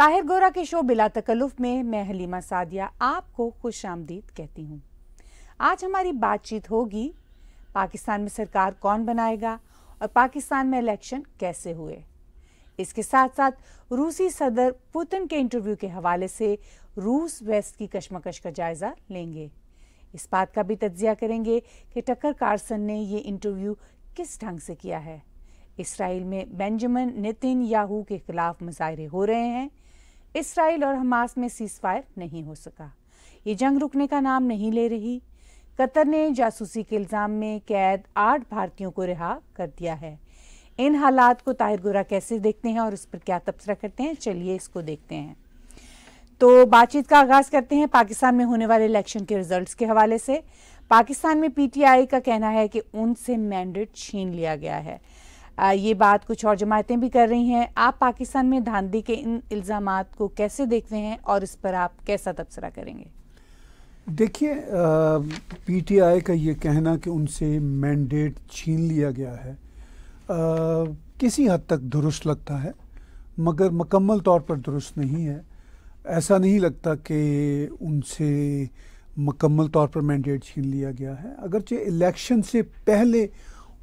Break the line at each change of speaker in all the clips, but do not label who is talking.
ताहिर गोरा के शो बिला तकल्लुफ में मैं हलीमा सादिया आपको खुश आमदीद कहती हूँ आज हमारी बातचीत होगी पाकिस्तान में सरकार कौन बनाएगा और पाकिस्तान में इलेक्शन कैसे हुए इसके साथ साथ रूसी सदर पुतिन के इंटरव्यू के हवाले से रूस वेस्ट की कश्मकश का जायज़ा लेंगे इस बात का भी तजिया करेंगे कि टक्कर कार्सन ने ये इंटरव्यू किस ढंग से किया है इसराइल में बेंजामिन नितिन याहू के खिलाफ मुजाहरे हो रहे हैं इसराइल और हमास में सीजफायर नहीं हो सका ये जंग रुकने का नाम नहीं ले रही कतर ने जासूसी के इल्ज़ाम में कैद आठ भारतीयों को रिहा कर दिया है इन हालात को ताहिर गुरा कैसे देखते हैं और इस पर क्या तबसरा करते हैं चलिए इसको देखते हैं तो बातचीत का आगाज़ करते हैं पाकिस्तान में होने वाले इलेक्शन के रिजल्ट्स के हवाले से पाकिस्तान में पीटीआई का कहना है कि उनसे मैंडेट छीन लिया गया है ये बात कुछ और जमातें भी कर रही हैं आप पाकिस्तान में धांधली के इन इल्ज़ाम को कैसे देखते हैं और इस पर आप कैसा तबसरा करेंगे
देखिए पीटीआई का ये कहना कि उनसे मैंडेट छीन लिया गया है आ, किसी हद तक दुरुस्त लगता है मगर मकम्मल तौर पर दुरुस्त नहीं है ऐसा नहीं लगता कि उनसे मकम्मल तौर पर मैंडेट छीन लिया गया है अगरचे इलेक्शन से पहले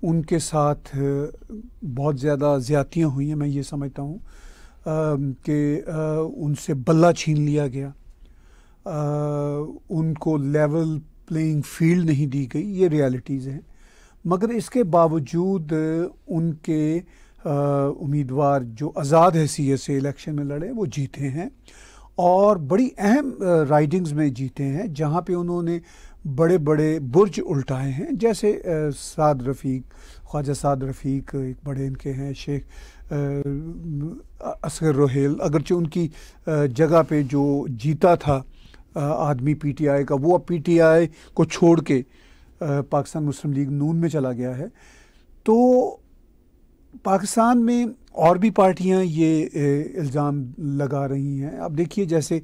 उनके साथ बहुत ज़्यादा ज़्यादतियाँ हुई हैं मैं ये समझता हूँ कि उनसे बल्ला छीन लिया गया आ, उनको लेवल प्लेइंग फील्ड नहीं दी गई ये रियलिटीज़ हैं मगर इसके बावजूद उनके उम्मीदवार जो आज़ाद हैसीयत से इलेक्शन में लड़े वो जीते हैं और बड़ी अहम राइडिंग्स में जीते हैं जहाँ पे उन्होंने बड़े बड़े बुर्ज उल्टाए हैं जैसे साद रफ़ीक ख्वाजा साद रफ़ीक एक बड़े इनके हैं शेख असगर रोहेल अगरचे उनकी जगह पे जो जीता था आदमी पीटीआई का वो अब पीटीआई को छोड़ के पाकिस्तान मुस्लिम लीग नून में चला गया है तो पाकिस्तान में और भी पार्टियां ये इल्ज़ाम लगा रही हैं अब देखिए जैसे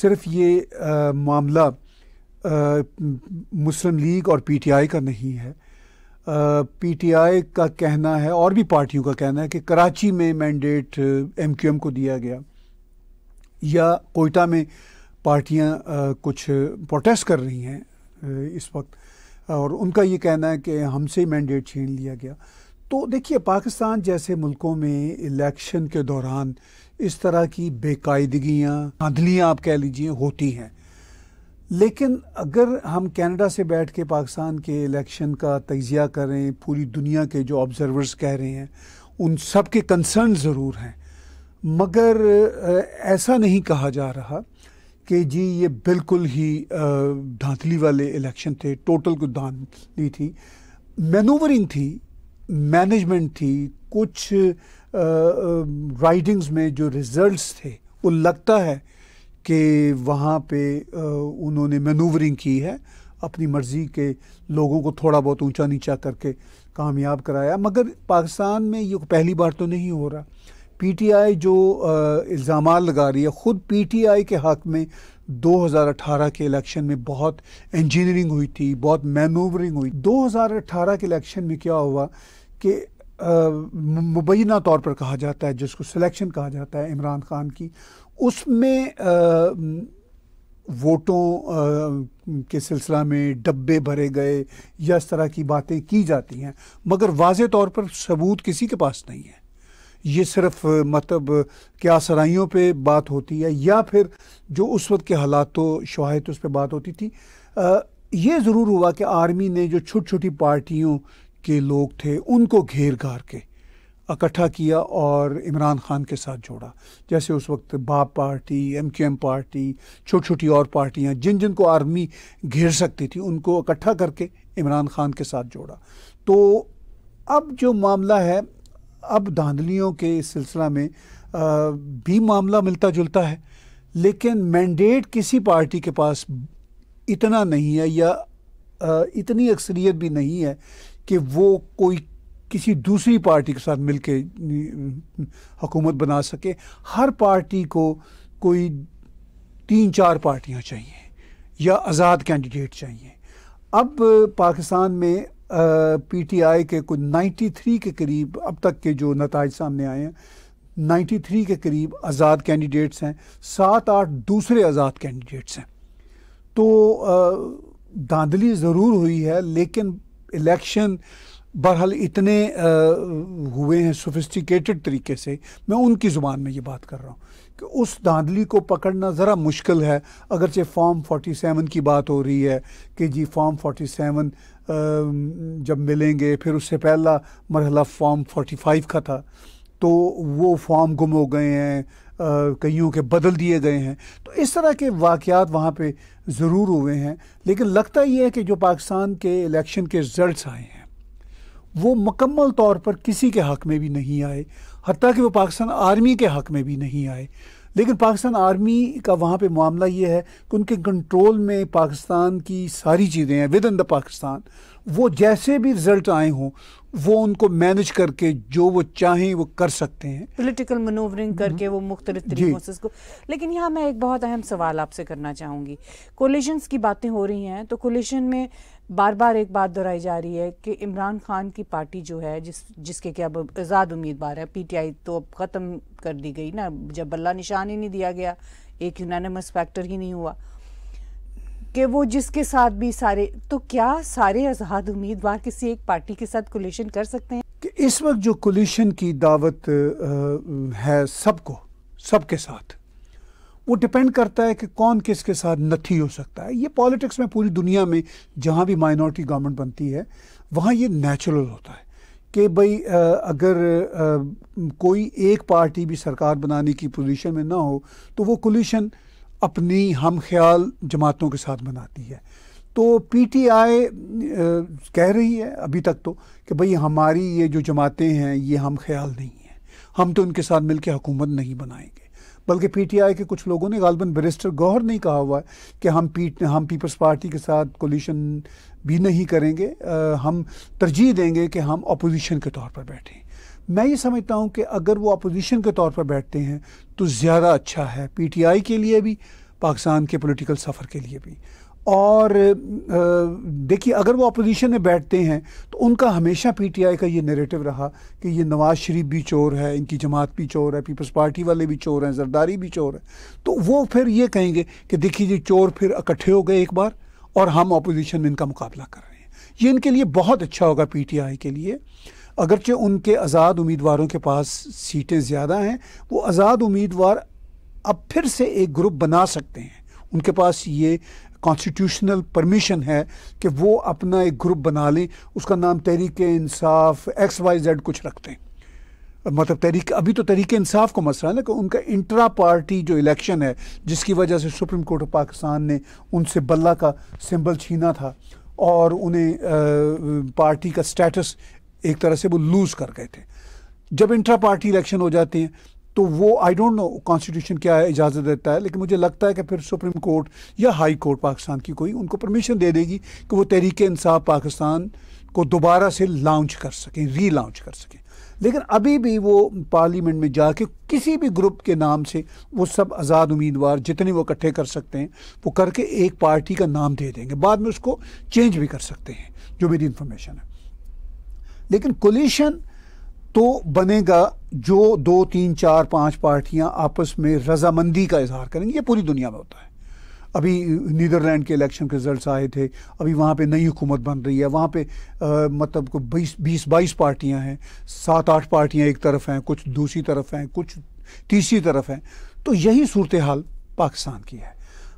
सिर्फ ये आ, मामला मुस्लिम लीग और पीटीआई का नहीं है पीटीआई का कहना है और भी पार्टियों का कहना है कि कराची में मैंडेट एमक्यूएम को दिया गया या कोयटा में पार्टियां कुछ प्रोटेस्ट कर रही हैं इस वक्त और उनका ये कहना है कि हमसे ही मैंडेट छीन लिया गया तो देखिए पाकिस्तान जैसे मुल्कों में इलेक्शन के दौरान इस तरह की बेकायदगियाँ आंधलियाँ आप कह लीजिए होती हैं लेकिन अगर हम कनाडा से बैठ के पाकिस्तान के इलेक्शन का तजिया करें पूरी दुनिया के जो ऑब्जर्वर्स कह रहे हैं उन सब के कंसर्न ज़रूर हैं मगर ऐसा नहीं कहा जा रहा कि जी ये बिल्कुल ही धांधली वाले इलेक्शन थे टोटल को धांधली थी मैनूवरिंग थी मैनेजमेंट थी कुछ राइडिंग्स में जो रिजल्ट्स थे वो लगता है कि वहाँ पे उन्होंने मैनूवरिंग की है अपनी मर्ज़ी के लोगों को थोड़ा बहुत ऊंचा नीचा करके कामयाब कराया मगर पाकिस्तान में ये पहली बार तो नहीं हो रहा पीटीआई जो इल्ज़ाम लगा रही है ख़ुद पीटीआई के हक़ में 2018 के इलेक्शन में बहुत इंजीनियरिंग हुई थी बहुत मैनूवरिंग हुई 2018 के इलेक्शन में क्या हुआ कि मुबैना तौर पर कहा जाता है जिसको सिलेक्शन कहा जाता है इमरान खान की उसमें वोटों के सिलसिला में डब्बे भरे गए या इस तरह की बातें की जाती हैं मगर वाज तौर पर सबूत किसी के पास नहीं है ये सिर्फ मतलब क्या सराइयों पे बात होती है या फिर जो उस वक्त के हालात तो शवाहद उस पर बात होती थी आ, ये ज़रूर हुआ कि आर्मी ने जो छोटी छोटी पार्टियों के लोग थे उनको घेर घार के इकट्ठा किया और इमरान खान के साथ जोड़ा जैसे उस वक्त BAP party M Q M party छोटी छोटी और पार्टियाँ जिन जिन को आर्मी घेर सकती थी उनको इकट्ठा करके इमरान खान के साथ जोड़ा तो अब जो मामला है अब धांधलियों के सिलसिला में आ, भी मामला मिलता जुलता है लेकिन मैंडेट किसी पार्टी के पास इतना नहीं है या आ, इतनी अक्सरियत भी नहीं है कि वो कोई किसी दूसरी पार्टी के साथ मिलके हम्म, हुकूमत बना सके हर पार्टी को कोई तीन चार पार्टियां चाहिए या आज़ाद कैंडिडेट चाहिए अब पाकिस्तान में पीटीआई के कुछ 93 के करीब अब तक के जो नतज सामने आए हैं 93 के करीब आज़ाद कैंडिडेट्स हैं सात आठ दूसरे आज़ाद कैंडिडेट्स हैं तो धांधली ज़रूर हुई है लेकिन इलेक्शन बहरहाल इतने आ, हुए हैं सोफिस्टिकेटेड तरीके से मैं उनकी ज़ुबान में ये बात कर रहा हूँ कि उस धांधली को पकड़ना ज़रा मुश्किल है अगरचे फॉर्म सेवन की बात हो रही है कि जी फॉर्म सेवन जब मिलेंगे फिर उससे पहला मरहला फॉर्म फ़ाइव का था तो वो फॉर्म गुम हो गए हैं कईयों के बदल दिए गए हैं तो इस तरह के वाक़ात वहाँ पर ज़रूर हुए हैं लेकिन लगता ये है कि जो पाकिस्तान के इलेक्शन के रिज़ल्ट आए हैं वो मकम्मल तौर पर किसी के हक़ में भी नहीं आए हती कि वो पाकिस्तान आर्मी के हक़ में भी नहीं आए लेकिन पाकिस्तान आर्मी का वहाँ पे मामला ये है कि उनके कंट्रोल में पाकिस्तान की सारी चीज़ें हैं विद इन द पाकिस्तान वो जैसे भी रिजल्ट आए हों वो उनको मैनेज करके जो वो चाहें वो कर सकते हैं
पॉलिटिकल मनोवरिंग हम्म। करके वो मुख्तलिफ को लेकिन यहाँ मैं एक बहुत अहम सवाल आपसे करना चाहूँगी कोलिशन्स की बातें हो रही हैं तो कोलिशन में बार बार एक बात दोहराई जा रही है कि इमरान खान की पार्टी जो है जिस जिसके कि अब आज़ाद उम्मीदवार है पीटीआई तो अब ख़त्म कर दी गई ना जब बल्ला निशान ही नहीं दिया गया एक यूनानमस फैक्टर ही नहीं हुआ कि वो जिसके साथ भी सारे तो क्या सारे आज़ाद उम्मीदवार किसी एक पार्टी के साथ कोलिशन कर सकते हैं
कि इस वक्त जो कोलिशन की दावत है सबको सबके साथ वो डिपेंड करता है कि कौन किसके साथ नथी हो सकता है ये पॉलिटिक्स में पूरी दुनिया में जहाँ भी माइनॉरिटी गवर्नमेंट बनती है वहाँ ये नेचुरल होता है कि भाई अगर आ, कोई एक पार्टी भी सरकार बनाने की पोजीशन में ना हो तो वो कोलिशन अपनी हम ख्याल जमातों के साथ बनाती है तो पीटीआई कह रही है अभी तक तो कि भाई हमारी ये जो जमातें हैं ये हम ख्याल नहीं हैं हम तो उनके साथ मिलकर हुकूमत नहीं बनाएंगे बल्कि पीटीआई के कुछ लोगों ने गालबन बैरिस्टर गौहर नहीं कहा हुआ है कि हम पी हम पीपल्स पार्टी के साथ कोलिशन भी नहीं करेंगे आ, हम तरजीह देंगे कि हम अपोजिशन के तौर पर बैठें मैं ये समझता हूँ कि अगर वो अपोजिशन के तौर पर बैठते हैं तो ज़्यादा अच्छा है पीटीआई के लिए भी पाकिस्तान के पॉलिटिकल सफ़र के लिए भी और देखिए अगर वो अपोजिशन में बैठते हैं तो उनका हमेशा पीटीआई का ये नेरेटिव रहा कि ये नवाज शरीफ भी चोर है इनकी जमात भी चोर है पीपल्स पार्टी वाले भी चोर हैं जरदारी भी चोर है तो वो फिर ये कहेंगे कि देखिए जी चोर फिर इकट्ठे हो गए एक बार और हम अपोजिशन में इनका मुकाबला कर रहे हैं ये इनके लिए बहुत अच्छा होगा आई के लिए अगरचे उनके आज़ाद उम्मीदवारों के पास सीटें ज़्यादा हैं वो आज़ाद उम्मीदवार अब फिर से एक ग्रुप बना सकते हैं उनके पास ये कॉन्स्टिट्यूशनल परमिशन है कि वो अपना एक ग्रुप बना लें उसका नाम Tehreek Insaf X Y Z कुछ रखते हैं मतलब तहरीक अभी तो तहरीक इंसाफ को मसला है ना कि उनका इंटरा पार्टी जो इलेक्शन है जिसकी वजह से सुप्रीम कोर्ट ऑफ पाकिस्तान ने उनसे बल्ला का सिंबल छीना था और उन्हें पार्टी का स्टेटस एक तरह से वो लूज़ कर गए थे जब इंटरा पार्टी इलेक्शन हो जाते हैं तो वो आई डोंट नो कॉन्स्टिट्यूशन क्या इजाज़त देता है लेकिन मुझे लगता है कि फिर सुप्रीम कोर्ट या हाई कोर्ट पाकिस्तान की कोई उनको परमिशन दे देगी कि वो तहरीक इंसाफ पाकिस्तान को दोबारा से लॉन्च कर सकें री लॉन्च कर सकें लेकिन अभी भी वो पार्लियामेंट में जाके किसी भी ग्रुप के नाम से वो सब आज़ाद उम्मीदवार जितने वो इकट्ठे कर सकते हैं वो करके एक पार्टी का नाम दे देंगे बाद में उसको चेंज भी कर सकते हैं जो मेरी इन्फॉर्मेशन है लेकिन कोलिशन तो बनेगा जो दो तीन चार पांच पार्टियां आपस में रजामंदी का इजहार करेंगी ये पूरी दुनिया में होता है अभी नीदरलैंड के इलेक्शन के रिजल्ट आए थे अभी वहाँ पे नई हुकूमत बन रही है वहाँ पे आ, मतलब को बीस बीस बाईस पार्टियाँ हैं सात आठ पार्टियाँ एक तरफ हैं कुछ दूसरी तरफ हैं कुछ तीसरी तरफ हैं तो यही सूरत हाल पाकिस्तान की है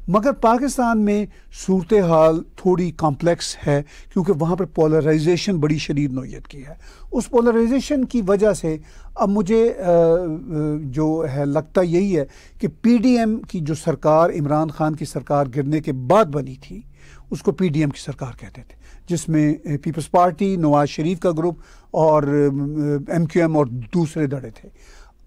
मगर पाकिस्तान में सूरत हाल थोड़ी कॉम्प्लेक्स है क्योंकि वहाँ पर पोलराइजेशन बड़ी शदीद नोयत की है उस पोलराइजेशन की वजह से अब मुझे जो है लगता यही है कि पी डी एम की जो सरकार इमरान ख़ान की सरकार गिरने के बाद बनी थी उसको पी डी एम की सरकार कहते थे जिसमें पीपल्स पार्टी नवाज शरीफ का ग्रुप और एम क्यू एम और दूसरे धड़े थे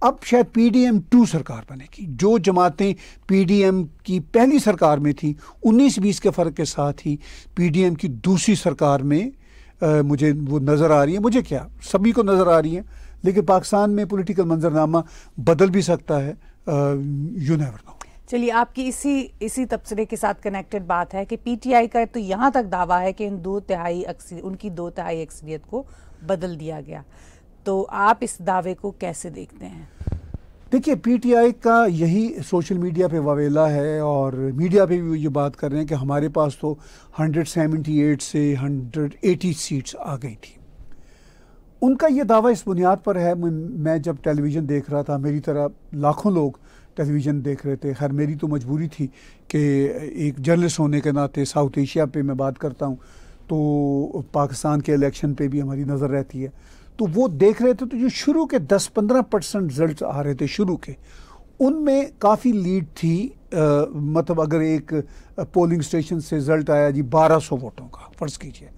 अब शायद पीडीएम टू सरकार बनेगी जो जमातें पीडीएम की पहली सरकार में थी 19-20 के फ़र्क के साथ ही पीडीएम की दूसरी सरकार में आ, मुझे वो नज़र आ रही है मुझे क्या सभी को नज़र आ रही है लेकिन पाकिस्तान में पॉलिटिकल मंजरनामा बदल भी सकता है यू नेवर नो
चलिए आपकी इसी इसी तबसरे के साथ कनेक्टेड बात है कि पीटीआई का तो यहाँ तक दावा है कि इन दो तिहाई अक्सर उनकी दो तिहाई अक्सरियत को बदल दिया गया तो आप इस दावे को कैसे देखते हैं
देखिए पीटीआई का यही सोशल मीडिया पे ववेला है और मीडिया पे भी ये बात कर रहे हैं कि हमारे पास तो 178 से 180 सीट्स आ गई थी उनका ये दावा इस बुनियाद पर है मैं जब टेलीविज़न देख रहा था मेरी तरह लाखों लोग टेलीविज़न देख रहे थे खैर मेरी तो मजबूरी थी कि एक जर्नलिस्ट होने के नाते साउथ एशिया पे मैं बात करता हूँ तो पाकिस्तान के इलेक्शन पे भी हमारी नज़र रहती है तो वो देख रहे थे तो जो शुरू के 10-15 परसेंट रिजल्ट आ रहे थे शुरू के उनमें काफ़ी लीड थी आ, मतलब अगर एक पोलिंग स्टेशन से रिजल्ट आया जी 1200 वोटों का फ़र्ज़ कीजिए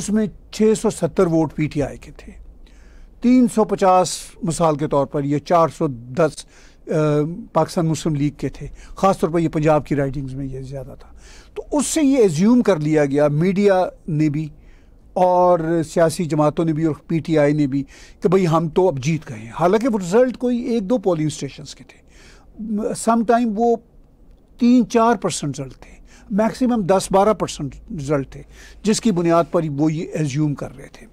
उसमें 670 वोट पीटीआई के थे 350 मिसाल के तौर पर ये 410 पाकिस्तान मुस्लिम लीग के थे ख़ासतौर पर ये पंजाब की राइटिंग्स में ये ज़्यादा था तो उससे ये एज्यूम कर लिया गया मीडिया ने भी और सियासी जमातों ने भी और पीटीआई ने भी कि भाई हम तो अब जीत गए हैं हालांकि वो रिज़ल्ट कोई एक दो पोलिंग स्टेशन के थे सम टाइम वो तीन चार परसेंट रिजल्ट थे मैक्सिमम दस बारह परसेंट रिजल्ट थे जिसकी बुनियाद पर वो ये एज्यूम कर रहे थे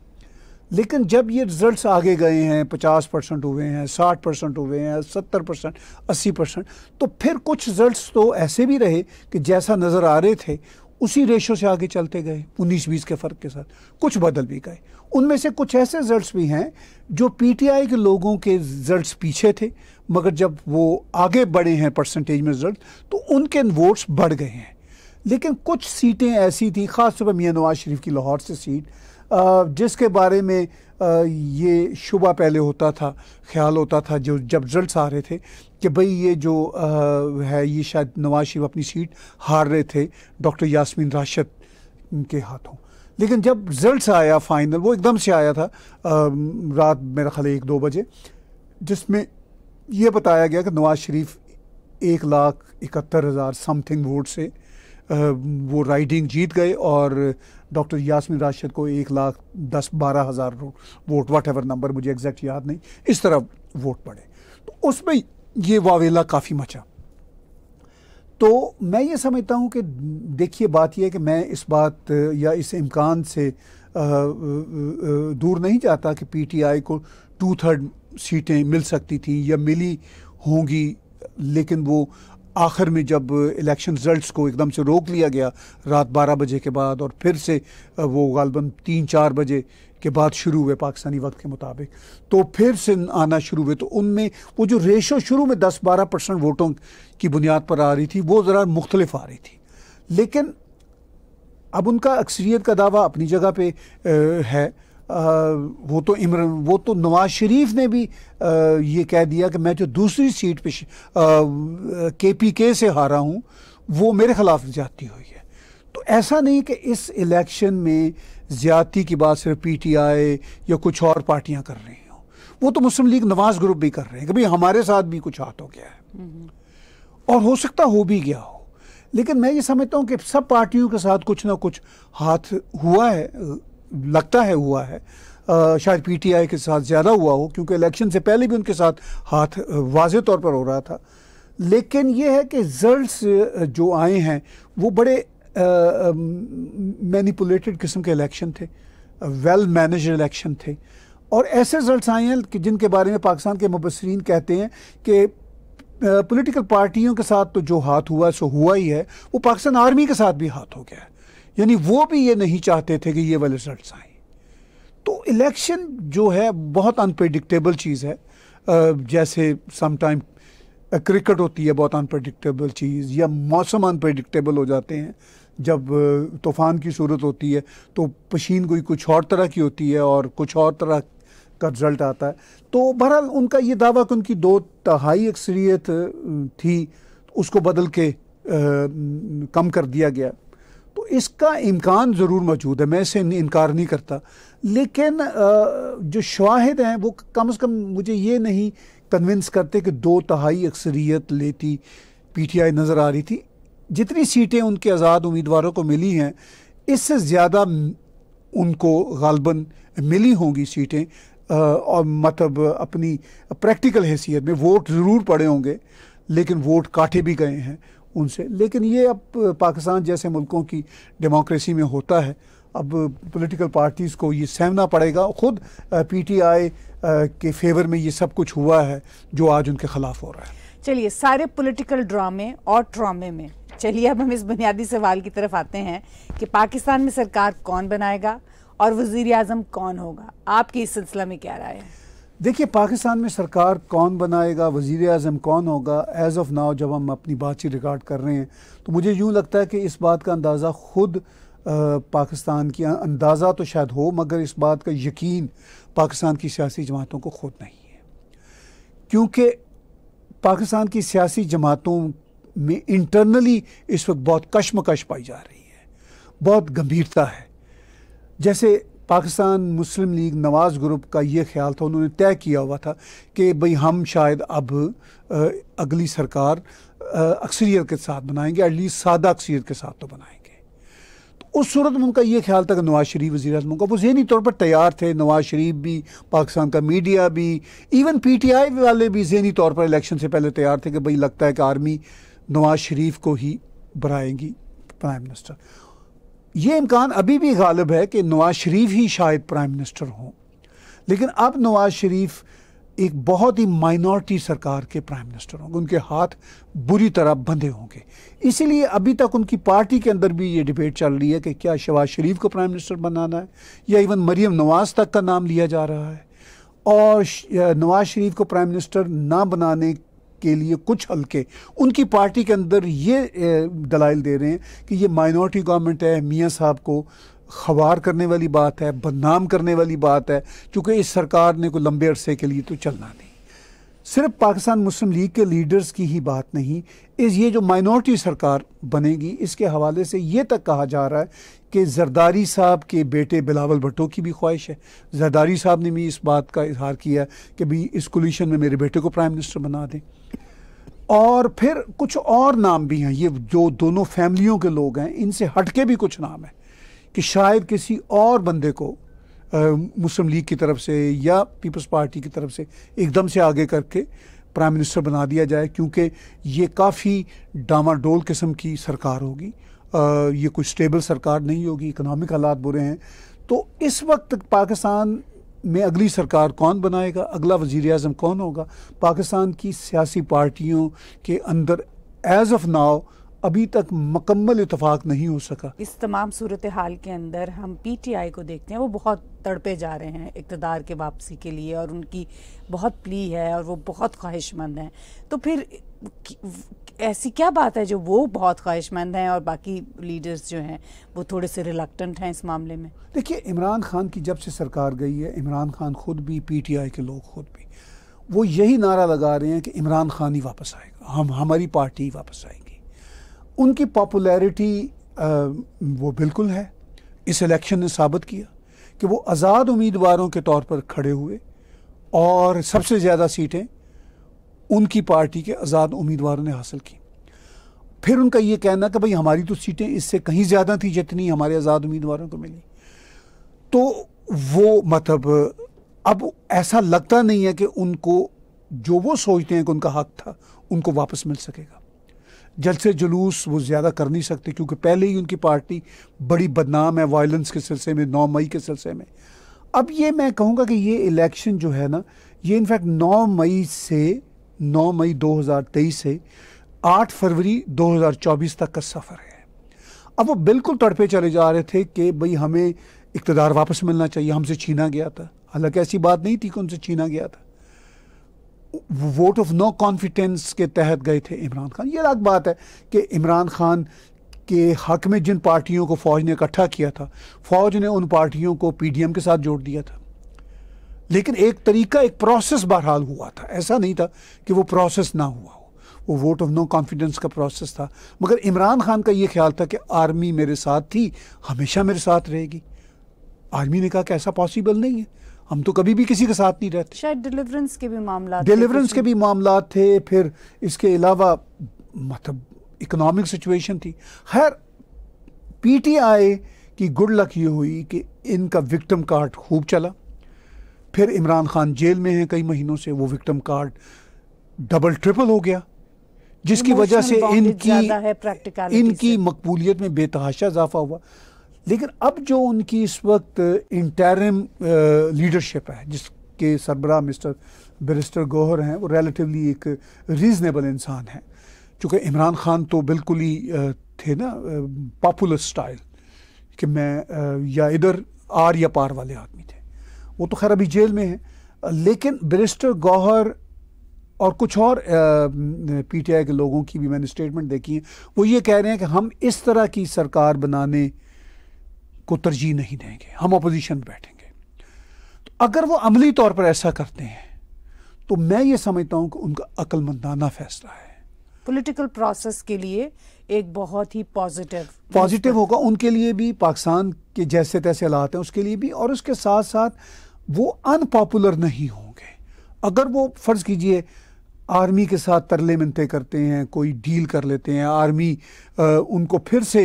लेकिन जब ये रिजल्ट्स आगे गए हैं पचास परसेंट हुए हैं साठ परसेंट हुए हैं सत्तर परसेंट अस्सी परसेंट तो फिर कुछ रिजल्ट्स तो ऐसे भी रहे कि जैसा नज़र आ रहे थे उसी रेशो से आगे चलते गए उन्नीस बीस के फ़र्क के साथ कुछ बदल भी गए उनमें से कुछ ऐसे रिजल्ट भी हैं जो पीटीआई के लोगों के रिज़ल्ट पीछे थे मगर जब वो आगे बढ़े हैं परसेंटेज में रिजल्ट तो उनके वोट्स बढ़ गए हैं लेकिन कुछ सीटें ऐसी थी ख़ासतौर पर मियाँ नवाज शरीफ की लाहौर से सीट जिसके बारे में ये शुबा पहले होता था ख्याल होता था जो जब रिजल्ट आ रहे थे कि भाई ये जो है ये शायद नवाज शरीफ अपनी सीट हार रहे थे डॉक्टर यासमीन राशद के हाथों लेकिन जब रिजल्ट आया फाइनल वो एकदम से आया था आ, रात मेरा ख्याल एक दो बजे जिसमें यह बताया गया कि नवाज शरीफ एक लाख इकहत्तर हज़ार समथिंग वोट से वो राइडिंग जीत गए और डॉक्टर यासमिन राशिद को एक लाख दस बारह हज़ार वोट वट एवर नंबर मुझे एग्जैक्ट याद नहीं इस तरह वोट पड़े तो उसमें ये वावेला काफ़ी मचा तो मैं ये समझता हूँ कि देखिए बात यह है कि मैं इस बात या इस इम्कान से दूर नहीं जाता कि पीटीआई को टू थर्ड सीटें मिल सकती थी या मिली होंगी लेकिन वो आखिर में जब इलेक्शन रिजल्ट्स को एकदम से रोक लिया गया रात 12 बजे के बाद और फिर से वो गालबन तीन चार बजे के बाद शुरू हुए पाकिस्तानी वक्त के मुताबिक तो फिर से आना शुरू हुए तो उनमें वो जो रेशो शुरू में 10-12 परसेंट वोटों की बुनियाद पर आ रही थी वो ज़रा मुख्तलिफ आ रही थी लेकिन अब उनका अक्सरीत का दावा अपनी जगह पर है वो तो इमरान वो तो नवाज शरीफ ने भी आ, ये कह दिया कि मैं जो दूसरी सीट पे के पी के से हारा हूँ वो मेरे ख़िलाफ़ ज्यादा हुई है तो ऐसा नहीं कि इस इलेक्शन में ज़्यादती की बात सिर्फ पी टी आई या कुछ और पार्टियाँ कर रही हों वो तो मुस्लिम लीग नवाज ग्रुप भी कर रहे हैं कि भाई हमारे साथ भी कुछ हाथ हो गया है और हो सकता हो भी गया हो लेकिन मैं ये समझता हूँ कि सब पार्टियों के साथ कुछ ना कुछ हाथ हुआ है लगता है हुआ है आ, शायद पीटीआई के साथ ज़्यादा हुआ हो क्योंकि इलेक्शन से पहले भी उनके साथ हाथ वाज तौर पर हो रहा था लेकिन यह है कि रिजल्ट जो आए हैं वो बड़े मैनिपुलेटेड किस्म के इलेक्शन थे वेल मैनेज इलेक्शन थे और ऐसे रिजल्ट आए हैं कि जिनके बारे में पाकिस्तान के मुबसरीन कहते हैं कि पॉलिटिकल पार्टियों के साथ तो जो हाथ हुआ सो हुआ ही है वो पाकिस्तान आर्मी के साथ भी हाथ हो गया है यानी वो भी ये नहीं चाहते थे कि ये वाले रिजल्ट आए तो इलेक्शन जो है बहुत अनप्रडिक्टेबल चीज़ है जैसे समटाइम क्रिकेट होती है बहुत अनप्रडिक्टेबल चीज़ या मौसम अनप्रडिक्टेबल हो जाते हैं जब तूफ़ान की सूरत होती है तो पशीन कोई कुछ और तरह की होती है और कुछ और तरह का रिज़ल्ट आता है तो बहरहाल उनका ये दावा कि उनकी दो तहाई अक्सरियत थी उसको बदल के आ, कम कर दिया गया तो इसका इम्कान ज़रूर मौजूद है मैं इसे इनकार नहीं करता लेकिन जो शवाहद हैं वो कम अज़ कम मुझे ये नहीं कन्विंस करते कि दो तहाई अक्सरियत लेती पी टी आई नज़र आ रही थी जितनी सीटें उनके आज़ाद उम्मीदवारों को मिली हैं इससे ज़्यादा उनको गालबन मिली होंगी सीटें और मतलब अपनी प्रैक्टिकल हैसियत में वोट ज़रूर पड़े होंगे लेकिन वोट काटे भी गए हैं उनसे लेकिन ये अब पाकिस्तान जैसे मुल्कों की डेमोक्रेसी में होता है अब पॉलिटिकल पार्टीज़ को ये सहमना पड़ेगा ख़ुद पीटीआई के फेवर में ये सब कुछ हुआ है जो आज उनके ख़िलाफ़ हो रहा है
चलिए सारे पॉलिटिकल ड्रामे और ड्रामे में चलिए अब हम इस बुनियादी सवाल की तरफ आते हैं कि पाकिस्तान में सरकार कौन बनाएगा और वजीर अजम कौन होगा आपकी इस सिलसिला में क्या राय है
देखिए पाकिस्तान में सरकार कौन बनाएगा वज़ी अजम कौन होगा एज़ ऑफ नाउ जब हम अपनी बातचीत रिकॉर्ड कर रहे हैं तो मुझे यूँ लगता है कि इस बात का अंदाज़ा ख़ुद पाकिस्तान की अंदाज़ा तो शायद हो मगर इस बात का यकीन पाकिस्तान की सियासी जमातों को खुद नहीं है क्योंकि पाकिस्तान की सियासी जमातों में इंटरनली इस वक्त बहुत कशमकश पाई जा रही है बहुत गंभीरता है जैसे पाकिस्तान मुस्लिम लीग नवाज़ ग्रुप का ये ख्याल था उन्होंने तय किया हुआ था कि भाई हम शायद अब अगली सरकार अक्सरियत के साथ बनाएंगे एटलीस्ट सादा अक्सरियत के साथ तो बनाएंगे तो उस सूरत में उनका यह ख्याल था कि नवाज़ शरीफ वजी अजम का वो जहनी तौर पर तैयार थे नवाज़ शरीफ भी पाकिस्तान का मीडिया भी इवन पी टी आई वाले भी जहनी तौर पर इलेक्शन से पहले तैयार थे कि भाई लगता है कि आर्मी नवाज़ शरीफ को ही बनाएंगी प्राइम मिनिस्टर ये इम्कान अभी भी गालिब है कि नवाज शरीफ ही शायद प्राइम मिनिस्टर हों लेकिन अब नवाज शरीफ एक बहुत ही माइनॉरिटी सरकार के प्राइम मिनिस्टर होंगे उनके हाथ बुरी तरह बंधे होंगे इसीलिए अभी तक उनकी पार्टी के अंदर भी ये डिबेट चल रही है कि क्या शहबाज शरीफ को प्राइम मिनिस्टर बनाना है या इवन मरीम नवाज तक का नाम लिया जा रहा है और नवाज शरीफ को प्राइम मिनिस्टर ना बनाने के लिए कुछ हल्के उनकी पार्टी के अंदर ये दलाइल दे रहे हैं कि ये माइनॉरिटी गवर्नमेंट है मियाँ साहब को खबार करने वाली बात है बदनाम करने वाली बात है चूँकि इस सरकार ने कोई लंबे अरसे के लिए तो चलना नहीं सिर्फ पाकिस्तान मुस्लिम लीग के लीडर्स की ही बात नहीं इस ये जो माइनॉरिटी सरकार बनेगी इसके हवाले से ये तक कहा जा रहा है कि जरदारी साहब के बेटे बिलावल भट्टो की भी ख्वाहिश है जरदारी साहब ने भी इस बात का इजहार किया कि भाई इस कोलिशन में मेरे बेटे को प्राइम मिनिस्टर बना दें और फिर कुछ और नाम भी हैं ये जो दोनों फैमिलियों के लोग हैं इनसे हटके भी कुछ नाम हैं कि शायद किसी और बंदे को मुस्लिम लीग की तरफ से या पीपल्स पार्टी की तरफ से एकदम से आगे करके प्राइम मिनिस्टर बना दिया जाए क्योंकि ये काफ़ी डामाडोल किस्म की सरकार होगी ये कोई स्टेबल सरकार नहीं होगी इकनॉमिक हालात बुरे हैं तो इस वक्त पाकिस्तान में अगली सरकार कौन बनाएगा अगला वजीर अजम कौन होगा पाकिस्तान की सियासी पार्टियों के अंदर एज ऑफ नाव अभी तक मकम्मल इतफाक नहीं हो सका
इस तमाम सूरत हाल के अंदर हम पी टी आई को देखते हैं वो बहुत तड़पे जा रहे हैं इकतदार के वापसी के लिए और उनकी बहुत प्ली है और वो बहुत ख्वाहिशमंद हैं तो फिर ऐसी क्या बात है जो वो बहुत ख्वाहिशमंद हैं और बाकी लीडर्स जो हैं वो थोड़े से रिलकटेंट हैं इस मामले में
देखिए इमरान खान की जब से सरकार गई है इमरान खान खुद भी पीटीआई के लोग खुद भी वो यही नारा लगा रहे हैं कि इमरान खान ही वापस आएगा हम हमारी पार्टी वापस आएगी उनकी पॉपुलैरिटी वो बिल्कुल है इस इलेक्शन ने साबित किया कि वो आज़ाद उम्मीदवारों के तौर पर खड़े हुए और सबसे ज़्यादा सीटें उनकी पार्टी के आज़ाद उम्मीदवारों ने हासिल की फिर उनका ये कहना कि भाई हमारी तो सीटें इससे कहीं ज़्यादा थी जितनी हमारे आज़ाद उम्मीदवारों को मिली तो वो मतलब अब ऐसा लगता नहीं है कि उनको जो वो सोचते हैं कि उनका हक था उनको वापस मिल सकेगा जलसे जुलूस वो ज़्यादा कर नहीं सकते क्योंकि पहले ही उनकी पार्टी बड़ी बदनाम है वायलेंस के सिलसिले में नौ मई के सिलसिले में अब ये मैं कहूँगा कि ये इलेक्शन जो है ना ये इनफैक्ट नौ मई से नौ मई 2023 से 8 फरवरी 2024 तक का सफ़र है अब वो बिल्कुल तड़पे चले जा रहे थे कि भाई हमें इकतदार वापस मिलना चाहिए हमसे छीना गया था हालांकि ऐसी बात नहीं थी कि उनसे छीना गया था वोट ऑफ नो कॉन्फिडेंस के तहत गए थे इमरान खान ये अलग बात है कि इमरान खान के हक में जिन पार्टियों को फ़ौज ने इकट्ठा किया था फ़ौज ने उन पार्टियों को पीडीएम के साथ जोड़ दिया था लेकिन एक तरीका एक प्रोसेस बहरहाल हुआ था ऐसा नहीं था कि वो प्रोसेस ना हुआ हो वो वोट ऑफ नो कॉन्फिडेंस का प्रोसेस था मगर इमरान खान का ये ख्याल था कि आर्मी मेरे साथ थी हमेशा मेरे साथ रहेगी आर्मी ने कहा कि ऐसा पॉसिबल नहीं है हम तो कभी भी किसी के साथ नहीं रहते
शायद डिलीवरेंस के भी मामला डिलीवरेंस के भी
मामला थे फिर इसके अलावा मतलब इकोनॉमिक सिचुएशन थी खैर पी की गुड लक ये हुई कि इनका विक्टम कार्ड खूब चला फिर इमरान खान जेल में हैं कई महीनों से वो विक्टम कार्ड डबल ट्रिपल हो गया जिसकी वजह से इनकी इनकी मकबूलियत में बेतहाशा इजाफा हुआ लेकिन अब जो उनकी इस वक्त इंटरम लीडरशिप है जिसके सरबरा मिस्टर बेरिस्टर गोहर हैं वो रिलेटिवली एक रीजनेबल इंसान हैं चूँकि इमरान खान तो बिल्कुल ही थे ना पॉपुलर स्टाइल कि मैं या इधर आर या पार वाले आदमी थे वो तो खैर अभी जेल में है लेकिन बैरिस्टर गौहर और कुछ और पीटीआई के लोगों की भी मैंने स्टेटमेंट देखी है वो ये कह रहे हैं कि हम इस तरह की सरकार बनाने को तरजीह नहीं देंगे हम अपोजिशन बैठेंगे तो अगर वो अमली तौर पर ऐसा करते हैं तो मैं ये समझता हूँ कि उनका अक्लमंदाना फैसला है
पॉलिटिकल प्रोसेस के लिए एक बहुत ही पॉजिटिव
पॉजिटिव होगा उनके लिए भी पाकिस्तान के जैसे तैसे हालात हैं उसके लिए भी और उसके साथ साथ वो अनपॉपुलर नहीं होंगे अगर वो फ़र्ज़ कीजिए आर्मी के साथ तरले मिनते करते हैं कोई डील कर लेते हैं आर्मी आ, उनको फिर से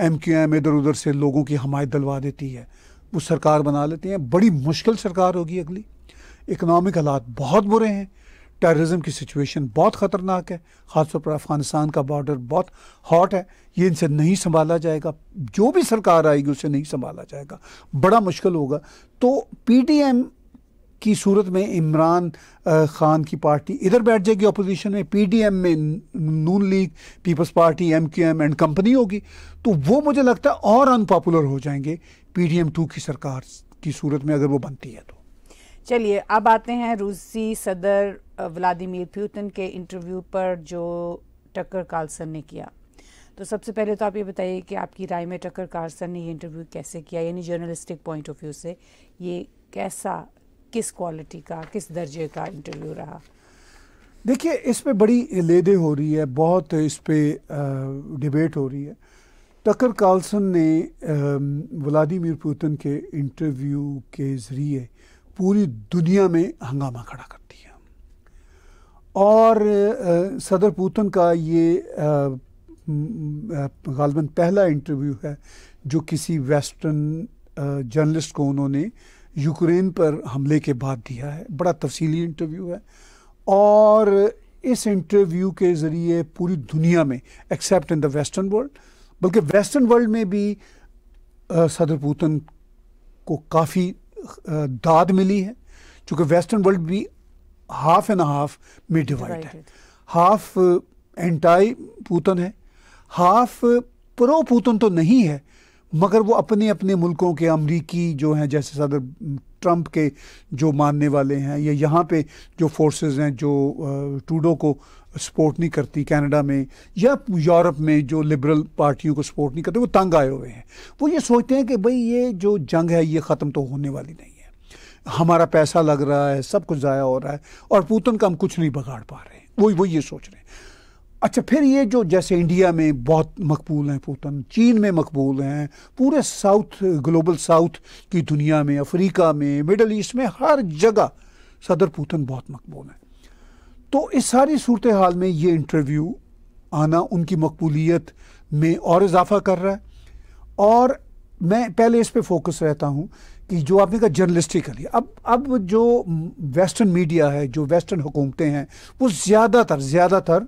एम क्यू एम इधर उधर से लोगों की हमायत दिलवा देती है वो सरकार बना लेते हैं बड़ी मुश्किल सरकार होगी अगली इकनॉमिक हालात बहुत बुरे हैं टेररिज्म की सिचुएशन बहुत ख़तरनाक है ख़ासतौर पर अफ़गानिस्तान का बॉर्डर बहुत हॉट है ये इनसे नहीं संभाला जाएगा जो भी सरकार आएगी उसे नहीं संभाला जाएगा बड़ा मुश्किल होगा तो पीडीएम की सूरत में इमरान खान की पार्टी इधर बैठ जाएगी अपोजिशन में पीडीएम में Noon League Peoples Party MQM and company होगी तो वो मुझे लगता है और अनपॉपुलर हो जाएंगे पी टू की सरकार की सूरत में अगर वो बनती है तो
चलिए अब आते हैं रूसी सदर व्लादिमीर पुतिन के इंटरव्यू पर जो टक्कर कार्लसन ने किया तो सबसे पहले तो आप ये बताइए कि आपकी राय में टक्कर कार्लसन ने ये इंटरव्यू कैसे किया यानी जर्नलिस्टिक पॉइंट ऑफ व्यू से ये कैसा किस क्वालिटी का किस दर्जे का इंटरव्यू रहा
देखिए इस पर बड़ी लेदे हो रही है बहुत इस पर डिबेट हो रही है टकर कार्लसन ने व्लादिमीर पुतिन के इंटरव्यू के ज़रिए पूरी दुनिया में हंगामा खड़ा कर दिया और सदर पुतिन का ये गालबन पहला इंटरव्यू है जो किसी वेस्टर्न जर्नलिस्ट को उन्होंने यूक्रेन पर हमले के बाद दिया है बड़ा तफसीली इंटरव्यू है और इस इंटरव्यू के ज़रिए पूरी दुनिया में except in the western world बल्कि वेस्टर्न वर्ल्ड में भी सदर पुतिन को काफ़ी दाद मिली है चूँकि वेस्टर्न वर्ल्ड भी हाफ एंड हाफ में डिवाइड है हाफ एंटाई पूतन है हाफ प्रो पूतन तो नहीं है मगर वो अपने अपने मुल्कों के अमरीकी जो हैं जैसे सदर ट्रंप के जो मानने वाले हैं या यहाँ पे जो फोर्सेस हैं जो टूडो को सपोर्ट नहीं करती कनाडा में या यूरोप में जो लिबरल पार्टियों को सपोर्ट नहीं करते वो तंग आए हुए हैं वो ये सोचते हैं कि भाई ये जो जंग है ये ख़त्म तो होने वाली नहीं है हमारा पैसा लग रहा है सब कुछ ज़ाया हो रहा है और पूतन का हम कुछ नहीं बगाड़ पा रहे हैं वो वो ये सोच रहे हैं अच्छा फिर ये जो जैसे इंडिया में बहुत मकबूल हैं पूतन चीन में मकबूल हैं पूरे साउथ ग्लोबल साउथ की दुनिया में अफ्रीका में मिडल ईस्ट में हर जगह सदर पूतन बहुत मकबूल हैं तो इस सारी सूरत हाल में ये इंटरव्यू आना उनकी मकबूलीत में और इजाफा कर रहा है और मैं पहले इस पर फोकस रहता हूँ कि जो आपने कहा जर्नलिस्टिकली अब अब जो वेस्टर्न मीडिया है जो वेस्टर्न हुकूमतें हैं वो ज़्यादातर ज़्यादातर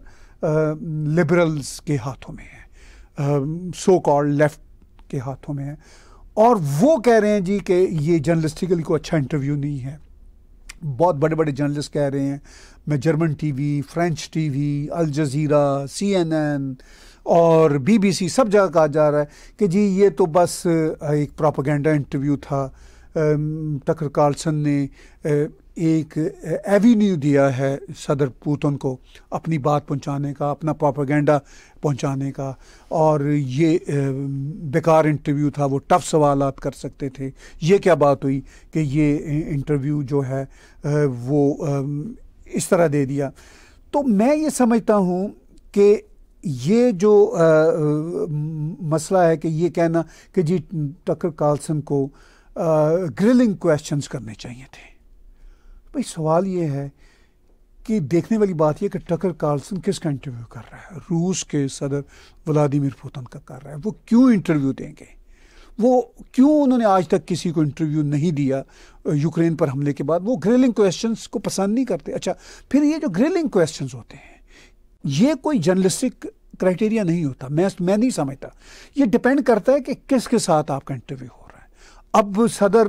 लिबरल्स के हाथों में है सो कॉल्ड लेफ्ट के हाथों में है और वो कह रहे हैं जी कि ये जर्नलिस्टिकली को अच्छा इंटरव्यू नहीं है बहुत बड़े बड़े जर्नलिस्ट कह रहे हैं मैं German TV French TV Al Jazeera CNN और बीबीसी सब जगह कहा जा रहा है कि जी ये तो बस एक प्रोपागेंडा इंटरव्यू था टकर कार्लसन ने एक एवेन्यू दिया है सदर पुतिन को अपनी बात पहुंचाने का अपना प्रोपागेंडा पहुंचाने का और ये बेकार इंटरव्यू था वो टफ सवाल आप कर सकते थे ये क्या बात हुई कि ये इंटरव्यू जो है वो इस तरह दे दिया तो मैं ये समझता हूँ कि ये जो आ, मसला है कि ये कहना कि जी टकर कार्लसन को ग्रिलिंग क्वेश्चंस करने चाहिए थे भाई सवाल ये है कि देखने वाली बात यह कि टकर कार्लसन किसका इंटरव्यू कर रहा है रूस के सदर व्लादिमिर पुतिन का कर रहा है वो क्यों इंटरव्यू देंगे वो क्यों उन्होंने आज तक किसी को इंटरव्यू नहीं दिया यूक्रेन पर हमले के बाद वो ग्रिलिंग क्वेश्चंस को पसंद नहीं करते अच्छा फिर ये जो ग्रिलिंग क्वेश्चंस होते हैं ये कोई जर्नलिस्टिक क्राइटेरिया नहीं होता मैं मैं नहीं समझता ये डिपेंड करता है कि किसके साथ आपका इंटरव्यू हो रहा है अब सदर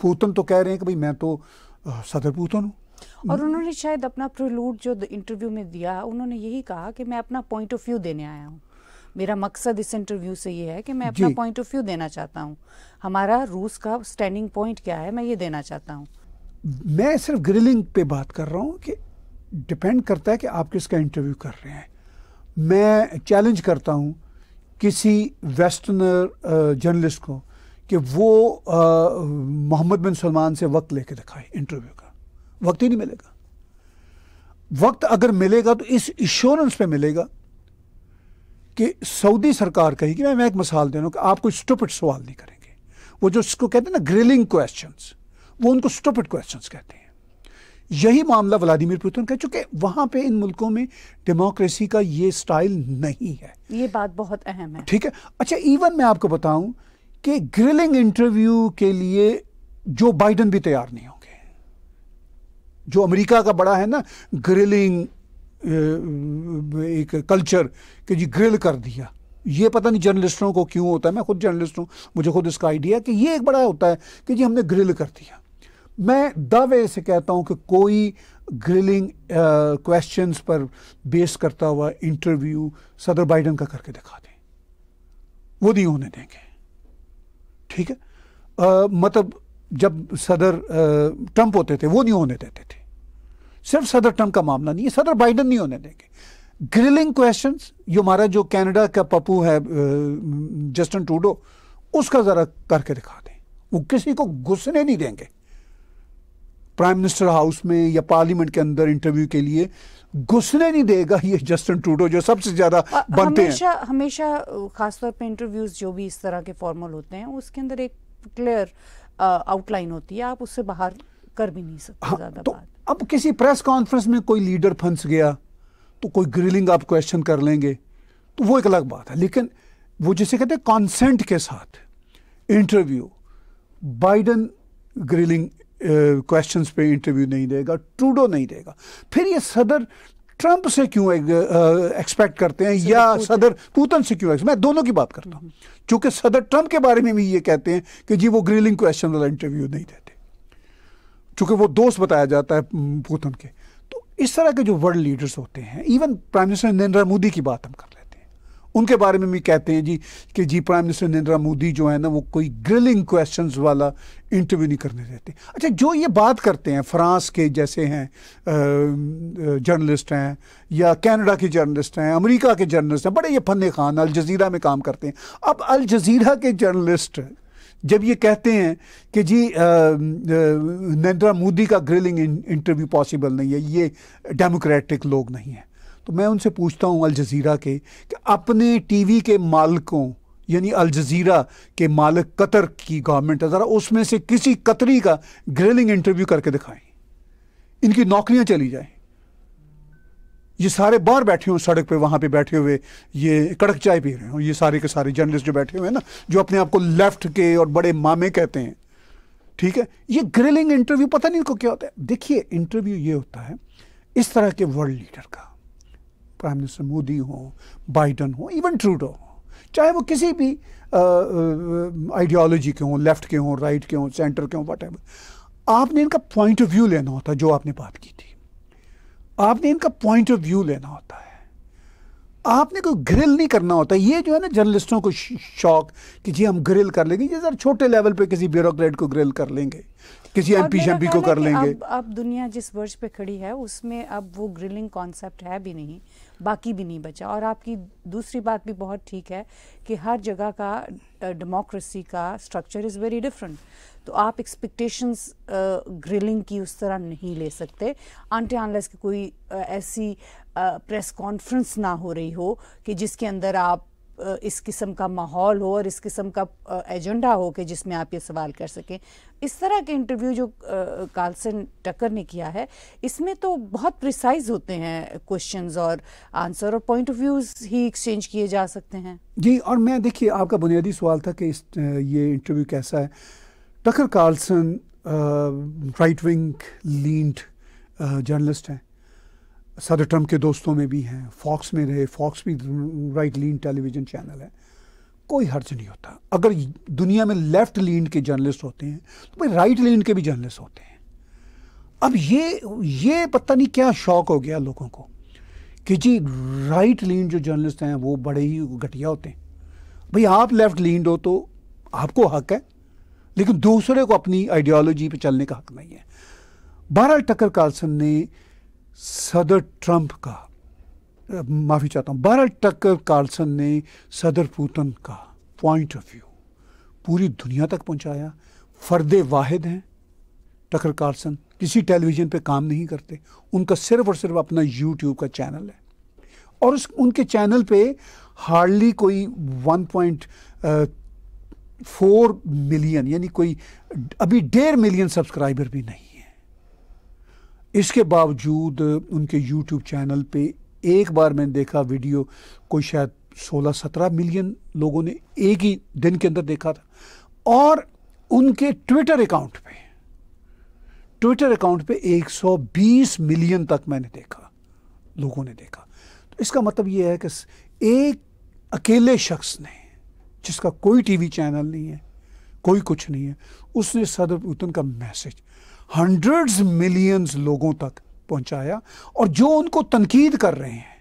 पुतन तो कह रहे हैं कि भाई मैं तो सदर पूत हूँ
और उन्होंने शायद अपना प्रिलूड जो इंटरव्यू में दिया उन्होंने यही कहा कि मैं अपना पॉइंट ऑफ व्यू देने आया हूँ मेरा मकसद इस इंटरव्यू से ये है कि मैं अपना पॉइंट ऑफ व्यू देना चाहता हूँ हमारा रूस का स्टैंडिंग पॉइंट क्या है मैं ये देना चाहता हूँ
मैं सिर्फ ग्रिलिंग पे बात कर रहा हूँ कि डिपेंड करता है कि आप किसका इंटरव्यू कर रहे हैं मैं चैलेंज करता हूँ किसी वेस्टर्नर जर्नलिस्ट uh, को कि वो मोहम्मद बिन सलमान से वक्त लेके रखा है इंटरव्यू का वक्त ही नहीं मिलेगा वक्त अगर मिलेगा तो इस इश्योरेंस पे मिलेगा कि सऊदी सरकार कहेगी मैं मैं एक मिसाल दे रहा हूँ कि आप कोई स्टुपिट सवाल नहीं करेंगे वो जो इसको कहते हैं ना ग्रिलिंग क्वेश्चन वो उनको स्टुपिट क्वेश्चन कहते हैं यही मामला व्लादिमीर पुतिन का चूंकि वहां पे इन मुल्कों में डेमोक्रेसी का ये स्टाइल नहीं है
ये बात बहुत अहम है
ठीक है अच्छा इवन मैं आपको बताऊं कि ग्रिलिंग इंटरव्यू के लिए जो बाइडन भी तैयार नहीं होंगे जो अमेरिका का बड़ा है ना ग्रिलिंग एक कल्चर कि जी ग्रिल कर दिया ये पता नहीं जर्नलिस्टों को क्यों होता है मैं खुद जर्नलिस्ट हूँ मुझे खुद इसका आइडिया कि ये एक बड़ा होता है कि जी हमने ग्रिल कर दिया मैं दावे से कहता हूँ कि कोई ग्रिलिंग क्वेश्चंस uh, पर बेस करता हुआ इंटरव्यू सदर बाइडन का करके दिखा दें वो नहीं होने देंगे ठीक है आ, मतलब जब सदर ट्रंप होते थे वो नहीं होने देते थे सिर्फ सदर ट्रंप का मामला नहीं है सदर बाइडन नहीं होने देंगे ग्रिलिंग क्वेश्चन जो हमारा जो कैनेडा का पप्पू है जस्टिन टूडो उसका ज़रा करके दिखा दें वो किसी को घुसने नहीं देंगे प्राइम मिनिस्टर हाउस में या पार्लियामेंट के अंदर इंटरव्यू के लिए घुसने नहीं देगा ये जस्टिन ट्रूडो जो सबसे ज्यादा बनते हमेशा,
हैं हमेशा खासतौर पे इंटरव्यूज जो भी इस तरह के फॉर्मल होते हैं उसके अंदर एक क्लियर आउटलाइन होती है आप उससे बाहर कर भी नहीं सकते हाँ, ज्यादा तो
अब किसी प्रेस कॉन्फ्रेंस में कोई लीडर फंस गया तो कोई ग्रिलिंग आप क्वेश्चन कर लेंगे तो वो एक अलग बात है लेकिन वो जिसे कहते हैं कॉन्सेंट के साथ इंटरव्यू बाइडन ग्रिलिंग क्वेश्चन पर पे इंटरव्यू नहीं देगा ट्रूडो नहीं देगा फिर ये सदर ट्रंप से क्यों एक्सपेक्ट करते हैं या सदर पुतन से क्यों मैं दोनों की बात करता हूँ चूंकि हम्म, हम्म। सदर ट्रंप के बारे में भी ये कहते हैं कि जी वो ग्रिलिंग क्वेश्चन वाला इंटरव्यू नहीं देते चूंकि वो दोस्त बताया जाता है पुतन हम्म, के तो इस तरह के जो वर्ल्ड लीडर्स होते हैं even prime minister Narendra Modi की बात हम कर हैं उनके बारे में भी कहते हैं जी कि जी प्राइम मिनिस्टर नरेंद्र मोदी जो है ना वो कोई ग्रिलिंग क्वेश्चंस वाला इंटरव्यू नहीं करने देते अच्छा जो ये बात करते हैं फ्रांस के जैसे हैं जर्नलिस्ट हैं या कनाडा के जर्नलिस्ट हैं अमेरिका के जर्नलिस्ट हैं बड़े ये फन खान अल जजीरा में काम करते हैं अब अल जजीरा के जर्नलिस्ट जब ये कहते हैं कि जी नरेंद्र मोदी का ग्रिलिंग इंटरव्यू पॉसिबल नहीं है ये डेमोक्रेटिक लोग नहीं हैं तो मैं उनसे पूछता हूँ अलजज़ीरा के कि अपने टीवी के मालकों यानी अलजज़ीरा के मालिक कतर की गवर्नमेंट है ज़रा उसमें से किसी कतरी का ग्रिलिंग इंटरव्यू करके दिखाएं इनकी नौकरियां चली जाएं ये सारे बाहर बैठे हों सड़क पे वहाँ पे बैठे हुए ये कड़क चाय पी रहे हों ये सारे के सारे जर्नलिस्ट जो बैठे हुए हैं ना जो अपने आप को लेफ्ट के और बड़े मामे कहते हैं ठीक है ये ग्रिलिंग इंटरव्यू पता नहीं इनको क्या होता है देखिए इंटरव्यू ये होता है इस तरह के वर्ल्ड लीडर का प्राइम मिनिस्टर मोदी हो बाइडन हो इवन ट्रूडो हो चाहे वो किसी भी आइडियोलॉजी के हों लेफ्ट के हों राइट के हों सेंटर के हों वट आपने इनका पॉइंट ऑफ व्यू लेना होता जो आपने बात की थी आपने इनका पॉइंट ऑफ व्यू लेना होता है आपने कोई ग्रिल नहीं करना होता ये जो है ना जर्नलिस्टों को शौक कि जी हम ग्रिल कर लेंगे ये सर छोटे लेवल पे किसी ब्यूरोक्रेट को ग्रिल कर लेंगे किसी एम पी शम्पी को कर लेंगे अब,
अब दुनिया जिस वर्ष पे खड़ी है उसमें अब वो ग्रिलिंग कॉन्सेप्ट है भी नहीं बाकी भी नहीं बचा और आपकी दूसरी बात भी बहुत ठीक है कि हर जगह का डेमोक्रेसी का स्ट्रक्चर इज़ वेरी डिफरेंट तो आप एक्सपेक्टेशंस ग्रिलिंग की उस तरह नहीं ले सकते आंटे आनलेस की कोई ऐसी प्रेस कॉन्फ्रेंस ना हो रही हो कि जिसके अंदर आप इस किस्म का माहौल हो और इस किस्म का एजेंडा हो कि जिसमें आप ये सवाल कर सकें इस तरह के इंटरव्यू जो कार्लसन टक्कर ने किया है इसमें तो बहुत प्रिसाइज होते हैं क्वेश्चंस और आंसर और पॉइंट ऑफ व्यूज ही एक्सचेंज किए जा सकते हैं
जी और मैं देखिए आपका बुनियादी सवाल था कि इस ये इंटरव्यू कैसा है Tucker Carlson right wing lead journalist हैं सदर ट्रम्प के दोस्तों में भी हैं फॉक्स में रहे फॉक्स भी राइट लीन टेलीविज़न चैनल है कोई हर्ज नहीं होता अगर दुनिया में लेफ्ट लीन के जर्नलिस्ट होते हैं तो भाई राइट लीन के भी जर्नलिस्ट होते हैं अब ये ये पता नहीं क्या शौक हो गया लोगों को कि जी राइट लीन जो जर्नलिस्ट हैं वो बड़े ही घटिया होते हैं भाई आप लेफ्ट लीन हो तो आपको हक है लेकिन दूसरे को अपनी आइडियोलॉजी पर चलने का हक नहीं है बहरहाल टक्कर कार्लसन ने सदर ट्रंप का माफ़ी चाहता हूँ बारह टक्कर कार्लसन ने सदर पुतन का पॉइंट ऑफ व्यू पूरी दुनिया तक पहुँचाया फर्दे वाहिद हैं टकर कार्लसन किसी टेलीविज़न पे काम नहीं करते उनका सिर्फ और सिर्फ अपना यूट्यूब का चैनल है और उस उनके चैनल पे हार्डली कोई 1.4 मिलियन यानी कोई अभी डेढ़ मिलियन सब्सक्राइबर भी नहीं इसके बावजूद उनके यूट्यूब चैनल पे एक बार मैंने देखा वीडियो कोई शायद सोलह सत्रह मिलियन लोगों ने एक ही दिन के अंदर देखा था और उनके ट्विटर अकाउंट पे ट्विटर अकाउंट पे 120 मिलियन तक मैंने देखा लोगों ने देखा तो इसका मतलब यह है कि एक अकेले शख्स ने जिसका कोई टीवी चैनल नहीं है कोई कुछ नहीं है उसने सदर पुतन का मैसेज हंड्रेड्स मिलियंस लोगों तक पहुंचाया और जो उनको तनकीद कर रहे हैं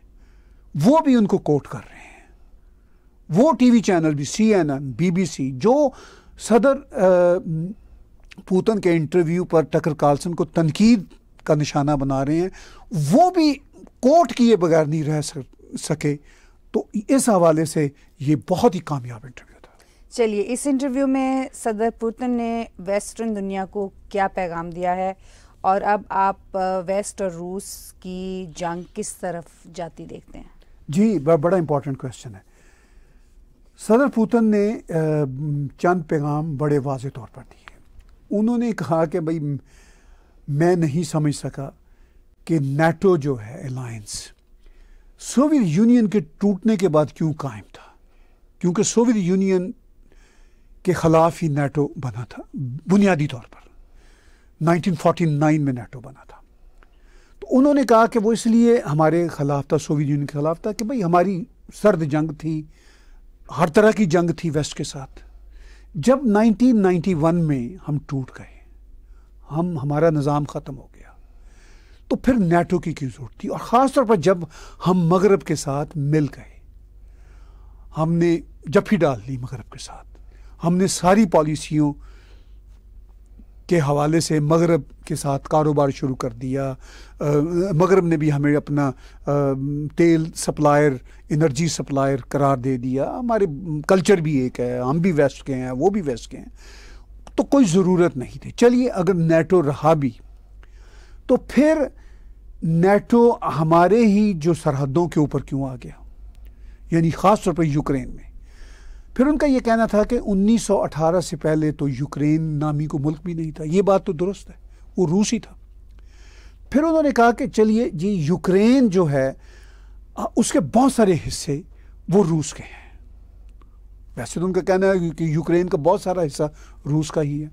वो भी उनको कोट कर रहे हैं वो टीवी चैनल भी C N N B B C जो सदर पुतन के इंटरव्यू पर टकर कार्लसन को तनकीद का निशाना बना रहे हैं वो भी कोट किए बगैर नहीं रह सके तो इस हवाले से ये बहुत ही कामयाब इंटरव्यू
चलिए इस इंटरव्यू में सदर पुतिन ने वेस्टर्न दुनिया को क्या पैगाम दिया है और अब आप वेस्ट और रूस की जंग किस तरफ जाती देखते हैं
जी बड़ा इम्पोर्टेंट क्वेश्चन है सदर पुतन ने चंद पैगाम बड़े वाज तौर पर दिए उन्होंने कहा कि भाई मैं नहीं समझ सका कि नेटो जो है अलायंस सोवियत यूनियन के टूटने के बाद क्यों कायम था क्योंकि सोवियत यूनियन के ख़िलाफ़ ही नेटो बना था बुनियादी तौर पर 1949 में नेटो बना था तो उन्होंने कहा कि वो इसलिए हमारे ख़िलाफ़ था सोवियत यूनियन के ख़िलाफ़ था कि भाई हमारी सर्द जंग थी हर तरह की जंग थी वेस्ट के साथ जब 1991 में हम टूट गए हम हमारा निज़ाम ख़त्म हो गया तो फिर नेटो की क्यों ज़रूरत थी और ख़ास तौर पर जब हम मगरब के साथ मिल गए हमने जफी डाल ली मगरब के साथ हमने सारी पॉलिसियों के हवाले से मगरब के साथ कारोबार शुरू कर दिया मगरब ने भी हमें अपना आ, तेल सप्लायर एनर्जी सप्लायर करार दे दिया हमारे कल्चर भी एक है हम भी वेस्ट के हैं वो भी वेस्ट के हैं तो कोई ज़रूरत नहीं थी चलिए अगर नेटो रहा भी तो फिर नेटो हमारे ही जो सरहदों के ऊपर क्यों आ गया यानी ख़ास तौर पर यूक्रेन में फिर उनका यह कहना था कि 1918 से पहले तो यूक्रेन नामी को मुल्क भी नहीं था ये बात तो दुरुस्त है वो रूस ही था फिर उन्होंने कहा कि चलिए जी यूक्रेन जो है उसके बहुत सारे हिस्से वो रूस के हैं वैसे तो उनका कहना है कि यूक्रेन का बहुत सारा हिस्सा रूस का ही है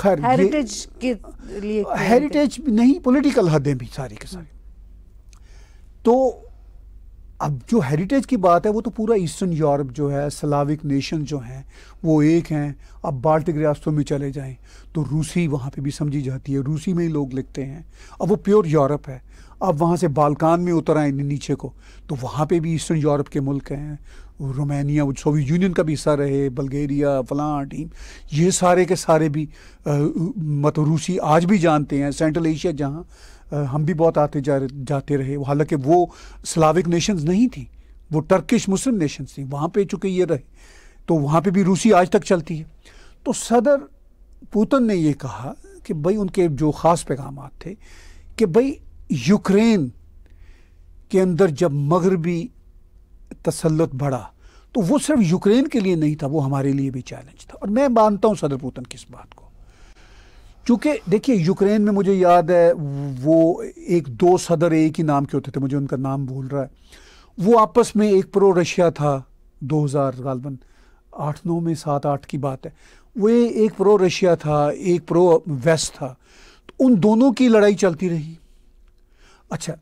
खैर हेरिटेज
के लिए हेरिटेज
नहीं पॉलिटिकल हदें भी सारी के सारी हम्म। तो अब जो हेरिटेज की बात है वो तो पूरा ईस्टर्न यूरोप जो है सलाविक नेशन जो हैं वो एक हैं अब बाल्टिक रियासतों में चले जाएं तो रूसी वहाँ पे भी समझी जाती है रूसी में ही लोग लिखते हैं अब वो प्योर यूरोप है अब वहाँ से बालकान में उतर आए नीचे को तो वहाँ पे भी ईस्टर्न यूरोप के मुल्क हैं रोमानिया सोवियत यूनियन का भी हिस्सा रहे बल्गेरिया फलां टीम ये सारे के सारे भी मतलब रूसी आज भी जानते हैं सेंट्रल एशिया जहाँ हम भी बहुत आते जा जाते रहे हालांकि वो स्लाविक नेशंस नहीं थी वो टर्किश मुस्लिम नेशंस थी वहाँ पे चूँकि ये रहे तो वहाँ पे भी रूसी आज तक चलती है तो सदर पुतन ने ये कहा कि भाई उनके जो ख़ास पैगाम थे कि भाई यूक्रेन के अंदर जब मगरबी तसलत बढ़ा तो वो सिर्फ यूक्रेन के लिए नहीं था वो हमारे लिए भी चैलेंज था और मैं मानता हूँ सदर पुतन की इस बात को चूंकि देखिए यूक्रेन में मुझे याद है वो एक दो सदर एक ही नाम के होते थे मुझे उनका नाम भूल रहा है वो आपस में एक प्रो रशिया था 2000 हज़ार गालबन आठ नौ में सात आठ की बात है वो एक प्रो रशिया था एक प्रो वेस्ट था तो उन दोनों की लड़ाई चलती रही अच्छा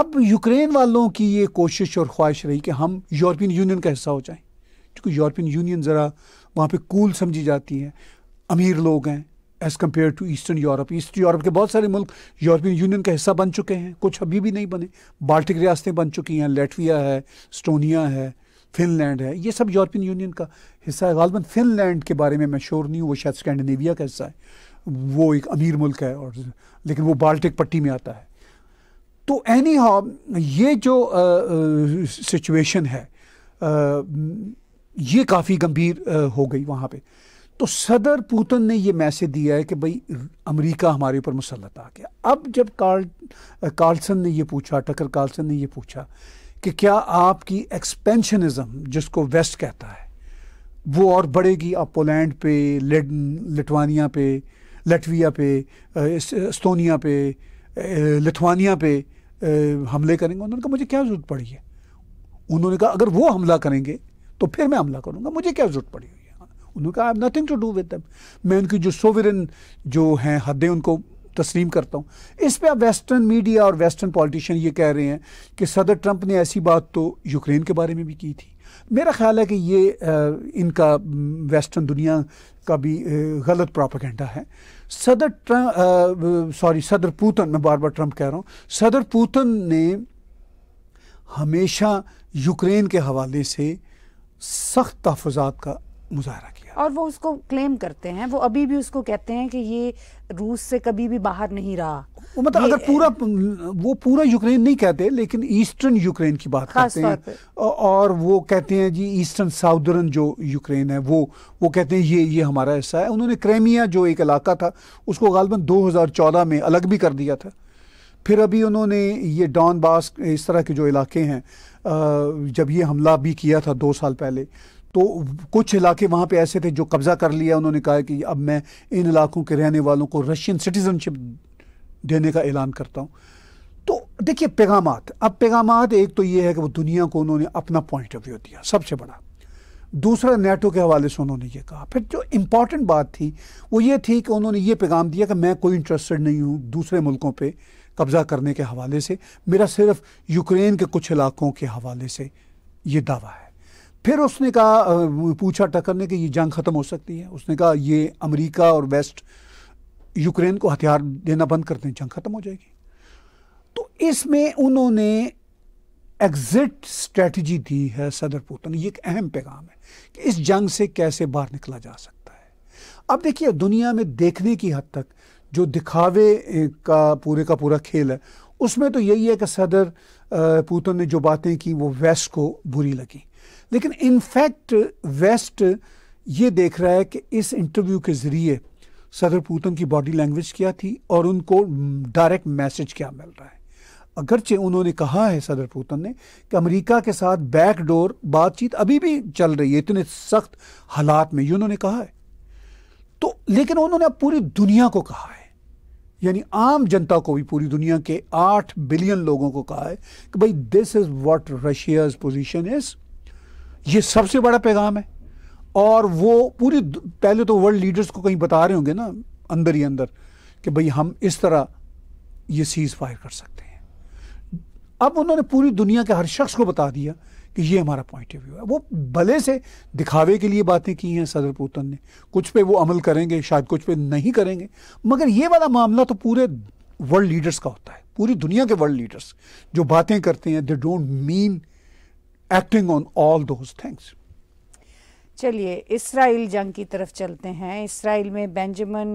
अब यूक्रेन वालों की ये कोशिश और ख्वाहिश रही कि हम यूरोपियन यूनियन का हिस्सा हो जाएं क्योंकि यूरोपियन यूनियन ज़रा वहाँ पे कूल समझी जाती है अमीर लोग हैं as compare to eastern Europe east Europe के बहुत सारे मुल्क यूरोपियन यूनियन का हिस्सा बन चुके हैं कुछ अभी भी नहीं बने बाल्टिक रियासतें बन चुकी हैं लेटविया है स्टोनिया है फिनलैंड है ये सब यूरोपियन यूनियन का हिस्सा है गालबन फिनलैंड के बारे में मैं श्योर नहीं हूँ वो शायद स्कैंडिनेविया का हिस्सा है वो एक अमीर मुल्क है और लेकिन वो बाल्टिक पट्टी में आता है तो एनी हाउ ये जो सिचुएशन है आ, ये काफ़ी गंभीर आ, हो गई वहाँ पर तो सदर पुतिन ने ये मैसेज दिया है कि भाई अमेरिका हमारे ऊपर मुसलत आ गया अब जब कार्ल कार्लसन ने ये पूछा टकर कार्लसन ने ये पूछा कि क्या आपकी एक्सपेंशनिज्म जिसको वेस्ट कहता है वो और बढ़ेगी आप पोलैंड पे लिटवानिया पे लटविया पे इस्तोनिया पे लिथवानिया पे हमले करेंगे उन्होंने कहा मुझे क्या ज़रूरत पड़ी है उन्होंने कहा अगर वो हमला करेंगे तो फिर मैं हमला करूंगा मुझे क्या ज़रूरत पड़ी हुई उन्होंने कहा I have nothing to do with them मैं उनकी जो सोवरन जो हैं हदें उनको तस्लीम करता हूँ इस पर वेस्टर्न मीडिया और वेस्टर्न पॉलिटिशियन ये कह रहे हैं कि सदर ट्रंप ने ऐसी बात तो यूक्रेन के बारे में भी की थी मेरा ख्याल है कि ये इनका वेस्टर्न दुनिया का भी गलत प्रोपागेंडा है सदर ट्रंप सॉरी सदर पुतन मैं बार बार ट्रंप कह रहा हूँ सदर पुतन ने हमेशा यूक्रेन के हवाले से सख्त तहफात का मुजाहरा
किया और वो उसको क्लेम करते हैं वो अभी भी उसको कहते हैं कि ये रूस से कभी भी बाहर नहीं रहा
वो मतलब अगर पूरा वो पूरा यूक्रेन नहीं कहते लेकिन ईस्टर्न यूक्रेन की बात करते हैं और वो कहते हैं जी ईस्टर्न साउदर्न जो यूक्रेन है वो वो कहते हैं ये ये हमारा हिस्सा है उन्होंने क्रेमिया जो एक इलाका था उसको गालबन 2014 में अलग भी कर दिया था फिर अभी उन्होंने ये डॉन बास इस तरह के जो इलाके हैं जब ये हमला भी किया था दो साल पहले तो कुछ इलाके वहाँ पे ऐसे थे जो कब्ज़ा कर लिया उन्होंने कहा कि अब मैं इन इलाकों के रहने वालों को रशियन सिटीज़नशिप देने का ऐलान करता हूँ तो देखिए पैगाम अब पैगाम एक तो ये है कि वो दुनिया को उन्होंने अपना पॉइंट ऑफ व्यू दिया सबसे बड़ा दूसरा नेटो के हवाले से उन्होंने ये कहा फिर जो इम्पॉर्टेंट बात थी वो ये थी कि उन्होंने ये पैगाम दिया कि मैं कोई इंटरेस्टेड नहीं हूँ दूसरे मुल्कों पर कब्ज़ा करने के हवाले से मेरा सिर्फ यूक्रेन के कुछ इलाकों के हवाले से ये दावा है फिर उसने कहा पूछा टक्कर ने कि ये जंग ख़त्म हो सकती है उसने कहा ये अमेरिका और वेस्ट यूक्रेन को हथियार देना बंद करते हैं जंग ख़त्म हो जाएगी तो इसमें उन्होंने एग्जिट स्ट्रेटजी दी है सदर पुतन ये एक अहम पैगाम है कि इस जंग से कैसे बाहर निकला जा सकता है अब देखिए दुनिया में देखने की हद तक जो दिखावे का पूरे का पूरा खेल है उसमें तो यही है कि सदर पुतन ने जो बातें की वो वेस्ट को बुरी लगी लेकिन इनफैक्ट वेस्ट ये देख रहा है कि इस इंटरव्यू के ज़रिए सदर पुतन की बॉडी लैंग्वेज क्या थी और उनको डायरेक्ट मैसेज क्या मिल रहा है अगरचे उन्होंने कहा है सदर पुतन ने कि अमेरिका के साथ बैकडोर बातचीत अभी भी चल रही है इतने सख्त हालात में ये उन्होंने कहा है तो लेकिन उन्होंने अब पूरी दुनिया को कहा है यानी आम जनता को भी पूरी दुनिया के आठ बिलियन लोगों को कहा है कि भाई this is what Russia's position is ये सबसे बड़ा पैगाम है और वो पूरी पहले तो वर्ल्ड लीडर्स को कहीं बता रहे होंगे ना अंदर ही अंदर कि भाई हम इस तरह ये सीज़ फायर कर सकते हैं अब उन्होंने पूरी दुनिया के हर शख्स को बता दिया कि ये हमारा पॉइंट ऑफ व्यू है वो भले से दिखावे के लिए बातें की हैं सदर पुतन ने कुछ पे वो अमल करेंगे शायद कुछ पे नहीं करेंगे मगर ये वाला मामला तो पूरे वर्ल्ड लीडर्स का होता है पूरी दुनिया के वर्ल्ड लीडर्स जो बातें करते हैं they don't mean acting on all those things
चलिए इसराइल जंग की तरफ चलते हैं इसराइल में बेंजामिन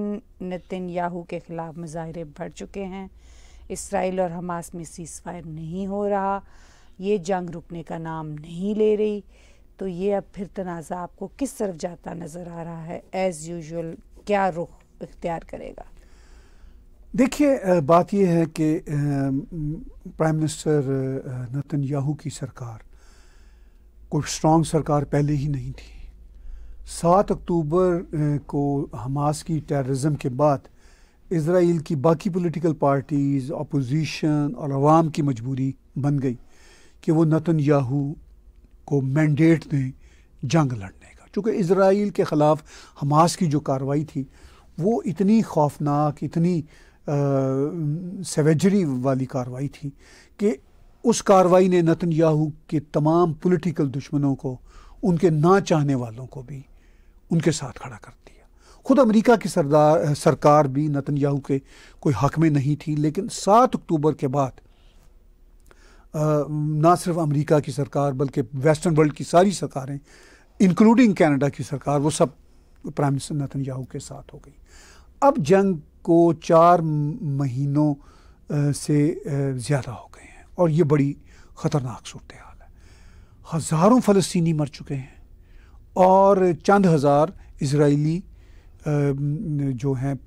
नितिन याहू के ख़िलाफ़ मुजाहरे बढ़ चुके हैं इसराइल और हमास में सीज़ फायर नहीं हो रहा ये जंग रुकने का नाम नहीं ले रही तो ये अब फिर तनाज़ा आपको किस तरफ जाता नज़र आ रहा है एज़ यूजल क्या रुख इख्तियार करेगा देखिए
बात यह है कि प्राइम मिनिस्टर नितिन याहू की सरकार कोई स्ट्रांग सरकार पहले ही नहीं थी सात अक्टूबर को हमास की टेररिज्म के बाद इसराइल की बाकी पॉलिटिकल पार्टीज़ अपोजिशन और आवाम की मजबूरी बन गई कि वो नतन याहू को मैंडेट दें जंग लड़ने का चूँकि इसराइल के ख़िलाफ़ हमास की जो कार्रवाई थी वो इतनी खौफनाक इतनी सेवेजरी वाली कार्रवाई थी कि उस कार्रवाई ने नतन याहू के तमाम पॉलिटिकल दुश्मनों को उनके ना चाहने वालों को भी उनके साथ खड़ा कर दिया खुद अमेरिका की सरदार सरकार भी नतन याहू के कोई हक में नहीं थी लेकिन सात अक्टूबर के बाद ना सिर्फ अमेरिका की सरकार बल्कि वेस्टर्न वर्ल्ड की सारी सरकारें इंक्लूडिंग कनाडा की सरकार वो सब प्राइम मिनिस्टर नतन याहू के साथ हो गई अब जंग को चार महीनों से ज़्यादा हो और ये बड़ी ख़तरनाक सूरत हाल है हज़ारों फ़लस्तनी मर चुके हैं और चंद हज़ार इसराइली जो हैं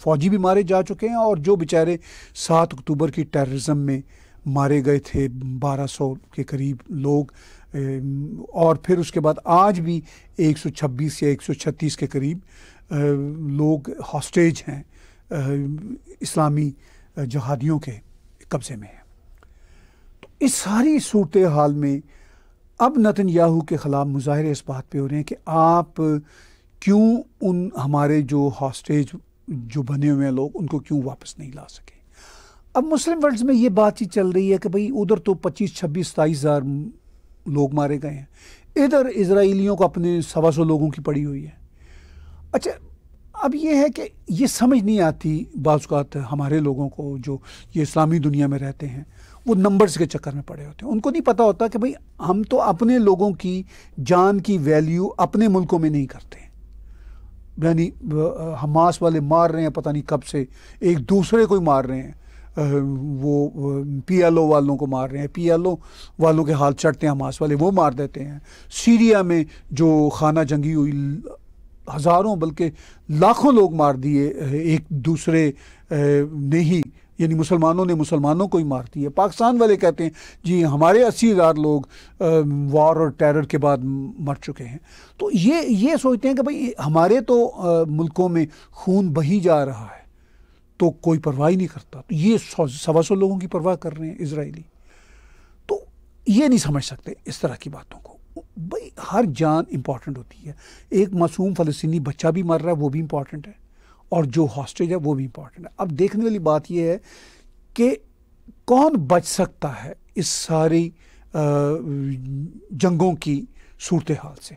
फौजी भी मारे जा चुके हैं और जो बेचारे सात अक्टूबर की टेररिज्म में मारे गए थे 1200 के करीब लोग और फिर उसके बाद आज भी 126 या 136 के करीब लोग हॉस्टेज हैं इस्लामी जहादियों के कब्ज़े में हैं इस सारी सूरत हाल में अब नतन याहू के ख़िलाफ़ मुजाहरे इस बात पे हो रहे हैं कि आप क्यों उन हमारे जो हॉस्टेज जो बने हुए हैं लोग उनको क्यों वापस नहीं ला सके अब मुस्लिम वर्ल्ड में ये बातचीत चल रही है कि भाई उधर तो पच्चीस छब्बीस सताईस हज़ार लोग मारे गए हैं इधर इसराइलियों को अपने सवा सौ लोगों की पड़ी हुई है अच्छा अब ये है कि ये समझ नहीं आती बाज़ात हमारे लोगों को जो ये इस्लामी दुनिया में रहते हैं वो नंबर्स के चक्कर में पड़े होते हैं उनको नहीं पता होता कि भाई हम तो अपने लोगों की जान की वैल्यू अपने मुल्कों में नहीं करते यानी हमास वाले मार रहे हैं पता नहीं कब से एक दूसरे को ही मार रहे हैं वो पीएलओ वालों को मार रहे हैं पीएलओ वालों के हाल चढ़ते हैं हमास वाले वो मार देते हैं सीरिया में जो खाना जंगी हुई हज़ारों बल्कि लाखों लोग मार दिए एक दूसरे ने ही यानी मुसलमानों ने मुसलमानों को ही मार दिया पाकिस्तान वाले कहते हैं जी हमारे अस्सी हज़ार लोग वॉर और टेरर के बाद मर चुके हैं तो ये ये सोचते हैं कि भाई हमारे तो आ, मुल्कों में खून बही जा रहा है तो कोई परवाह ही नहीं करता तो ये सवा सौ लोगों की परवाह कर रहे हैं इसराइली तो ये नहीं समझ सकते इस तरह की बातों को भाई हर जान इम्पॉर्टेंट होती है एक मासूम फ़लस्तनी बच्चा भी मर रहा है वो भी इम्पॉर्टेंट है और जो हॉस्टेज है वो भी इम्पॉर्टेंट है अब देखने वाली बात यह है कि कौन बच सकता है इस सारी जंगों की सूरत हाल से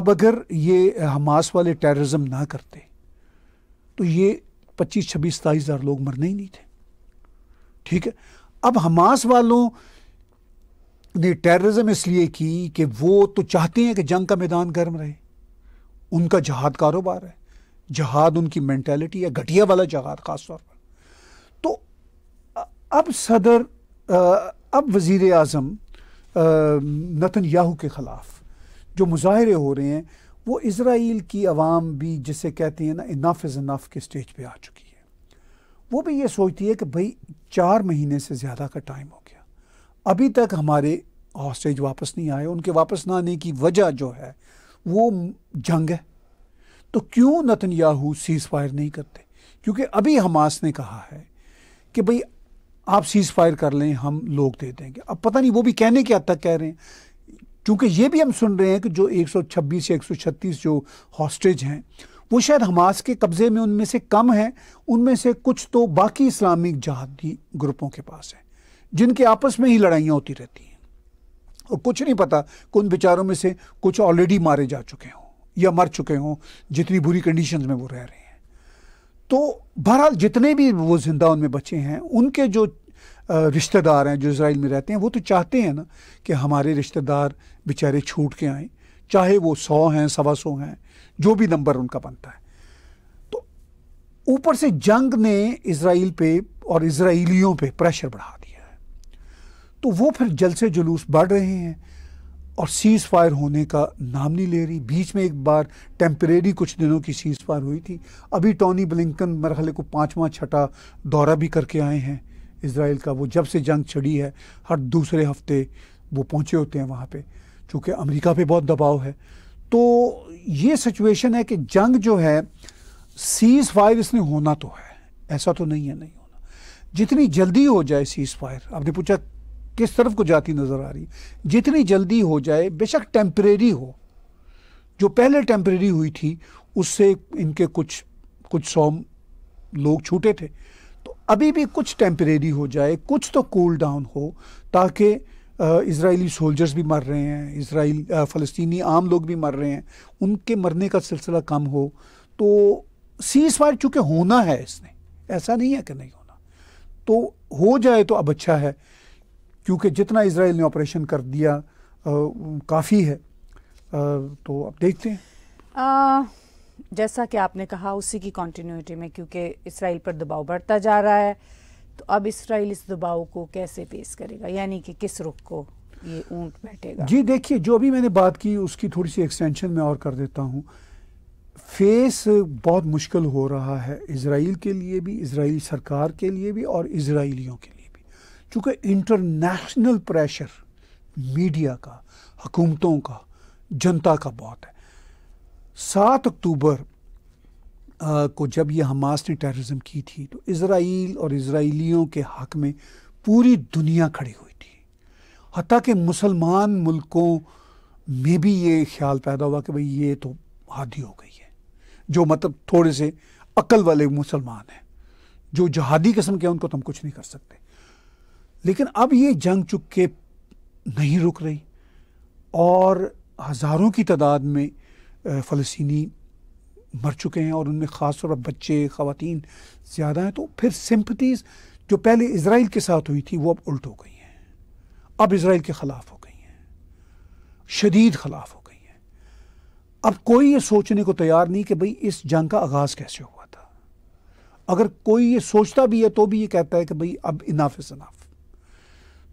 अब अगर ये हमास वाले टेररिज्म ना करते तो ये पच्चीस छब्बीस सताईस हज़ार लोग मरने ही नहीं थे ठीक है अब हमास वालों ने टेररिज्म इसलिए की कि वो तो चाहते हैं कि जंग का मैदान गर्म रहे उनका जहाद कारोबार है जहाद उनकी मैंटेलिटी है घटिया वाला जहाद ख़ास तौर पर तो अब सदर अब वज़ी अजम नतन याहू के ख़िलाफ़ जो मुजाहरे हो रहे हैं वो इसराइल की आवाम भी जिसे कहते हैं ना इनाफ इज़ इनाफ के स्टेज पे आ चुकी है वो भी ये सोचती है कि भाई चार महीने से ज़्यादा का टाइम हो गया अभी तक हमारे हॉस्टेज वापस नहीं आए उनके वापस ना आने की वजह जो है वो जंग है तो क्यों नतनयाहू सीज़ फायर नहीं करते क्योंकि अभी हमास ने कहा है कि भाई आप सीज़ फायर कर लें हम लोग दे देंगे अब पता नहीं वो भी कहने के हद तक कह रहे हैं क्योंकि ये भी हम सुन रहे हैं कि जो 126 या 136 जो हॉस्टेज हैं वो शायद हमास के कब्ज़े में उनमें से कम हैं उनमें से कुछ तो बाकी इस्लामिक जहादी ग्रुपों के पास हैं जिनके आपस में ही लड़ाइयाँ होती रहती हैं और कुछ नहीं पता कि उन बेचारों में से कुछ ऑलरेडी मारे जा चुके हों या मर चुके हों जितनी बुरी कंडीशन में वो रह रहे हैं तो बहरहाल जितने भी वो जिंदा उनमें बचे हैं उनके जो रिश्तेदार हैं जो इसराइल में रहते हैं वो तो चाहते हैं ना कि हमारे रिश्तेदार बेचारे छूट के आएँ चाहे वो सौ हैं सवा सौ हैं जो भी नंबर उनका बनता है तो ऊपर से जंग ने इसराइल पे और इसराइलियों पे प्रेशर बढ़ा दिया है तो वो फिर जलसे जुलूस बढ़ रहे हैं और सीज़ फायर होने का नाम नहीं ले रही बीच में एक बार टेम्परेरी कुछ दिनों की सीज़ फायर हुई थी अभी टॉनी ब्लिंकन मरहले को पाँचवा छठा दौरा भी करके आए हैं इसराइल का वो जब से जंग चढ़ी है हर दूसरे हफ्ते वो पहुँचे होते हैं वहाँ पर चूँकि अमरीका पर बहुत दबाव है तो ये सिचुएशन है कि जंग जो है सीज़ फायर इसने होना तो है ऐसा तो नहीं है नहीं होना जितनी जल्दी हो जाए सीज़ फायर आपने पूछा किस तरफ को जाती नज़र आ रही है जितनी जल्दी हो जाए बेशक टेम्परेरी हो जो पहले टेम्परेरी हुई थी उससे इनके कुछ कुछ सौ लोग छूटे थे तो अभी भी कुछ टेम्परेरी हो जाए कुछ तो कूल डाउन हो ताकि इसराइली सोल्जर्स भी मर रहे हैं इसराइल फ़लस्तनी आम लोग भी मर रहे हैं उनके मरने का सिलसिला कम हो तो सीज फायर चूँकि होना है इसने ऐसा नहीं है कि नहीं होना तो हो जाए तो अब अच्छा है क्योंकि जितना इसराइल ने ऑपरेशन कर दिया काफ़ी है आ, तो आप देखते हैं
आ, जैसा कि आपने कहा उसी की कंटिन्यूटी में क्योंकि इसराइल पर दबाव बढ़ता जा रहा है तो अब इसराइल इस दबाव को कैसे पेश करेगा यानी कि किस रुख को ये ऊंट बैठेगा जी
देखिए जो भी मैंने बात की उसकी थोड़ी सी एक्सटेंशन में और कर देता हूँ फेस बहुत मुश्किल हो रहा है इसराइल के लिए भी इसराइल सरकार के लिए भी और इसराइलियों के लिए चूँकि इंटरनेशनल प्रेशर मीडिया का हुकूमतों का जनता का बहुत है सात अक्टूबर को जब यह हमास ने टेररिज्म की थी तो इसराइल और इसराइलियों के हक में पूरी दुनिया खड़ी हुई थी हती कि मुसलमान मुल्कों में भी ये ख्याल पैदा हुआ कि भाई ये तो हादी हो गई है जो मतलब थोड़े से अकल वाले मुसलमान हैं जो जहादी किस्म के हैं उनको तो हम कुछ नहीं कर सकते लेकिन अब ये जंग चुक के नहीं रुक रही और हज़ारों की तादाद में फ़लस्तनी मर चुके हैं और उनमें ख़ास तौर पर बच्चे ख़वान ज़्यादा हैं तो फिर सिम्पतीज़ जो पहले इसराइल के साथ हुई थी वो अब उल्ट हो गई हैं अब इसराइल के ख़िलाफ़ हो गई हैं शदीद खिलाफ हो गई हैं अब कोई ये सोचने को तैयार नहीं कि भाई इस जंग का आगाज़ कैसे हुआ था अगर कोई ये सोचता भी है तो भी ये कहता है कि भाई अब इनाफ इनाफ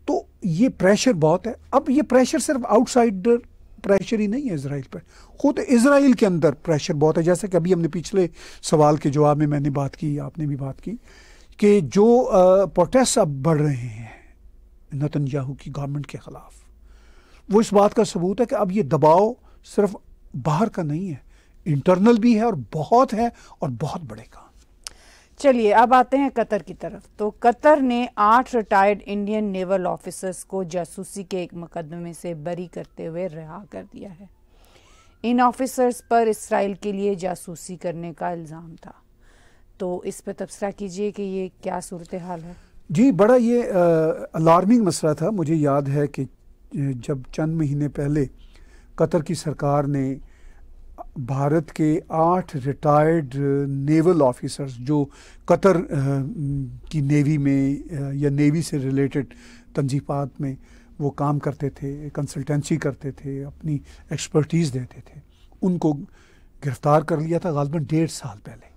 तो ये प्रेशर बहुत है अब ये प्रेशर सिर्फ आउटसाइड प्रेशर ही नहीं है इसराइल पर खुद इसराइल के अंदर प्रेशर बहुत है जैसे कि अभी हमने पिछले सवाल के जवाब में मैंने बात की आपने भी बात की कि जो प्रोटेस्ट अब बढ़ रहे हैं नतन याहू की गवर्नमेंट के ख़िलाफ़ वो इस बात का सबूत है कि अब ये दबाव सिर्फ बाहर का नहीं है इंटरनल भी है और बहुत है और बहुत बढ़ेगा
चलिए अब आते हैं कतर की तरफ तो कतर ने आठ रिटायर्ड इंडियन नेवल ऑफिसर्स को जासूसी के एक मुकदमे से बरी करते हुए रिहा कर दिया है इन ऑफिसर्स पर इसराइल के लिए जासूसी करने का इल्ज़ाम था तो इस पर तबसरा कीजिए कि ये क्या सूरत हाल है
जी बड़ा ये अलार्मिंग मसला था मुझे याद है कि जब चंद महीने पहले कतर की सरकार ने भारत के आठ रिटायर्ड नेवल ऑफिसर्स जो कतर uh, की नेवी में uh, या नेवी से रिलेटेड तंजीफात में वो काम करते थे कंसल्टेंसी करते थे अपनी एक्सपर्टीज़ देते थे उनको गिरफ़्तार कर लिया था गालबन डेढ़ साल पहले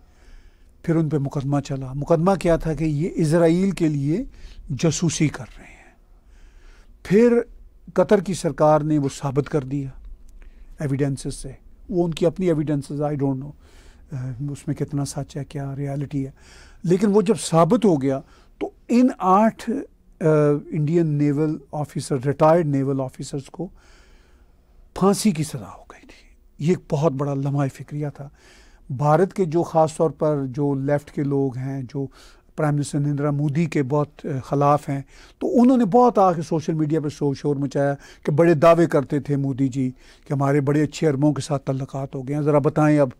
फिर उन पर मुकदमा चला मुकदमा क्या था कि ये इसराइल के लिए जासूसी कर रहे हैं फिर कतर की सरकार ने वो साबित कर दिया एविडेंसेस से वो उनकी अपनी एविडेंसेस आई डोंट नो उसमें कितना सच है क्या रियलिटी है लेकिन वो जब साबित हो गया तो इन आठ Indian naval officer retired naval officers को फांसी की सज़ा हो गई थी ये एक बहुत बड़ा लम्हा फिक्रिया था भारत के जो ख़ास तौर पर जो लेफ़्ट के लोग हैं जो प्राइम मिनिस्टर नरेंद्र मोदी के बहुत eh, ख़िलाफ़ हैं तो उन्होंने बहुत आके सोशल मीडिया पर शोर शोर मचाया कि बड़े दावे करते थे मोदी जी कि हमारे बड़े अच्छे अरबों के साथ तल्लक हो गए हैं ज़रा बताएँ अब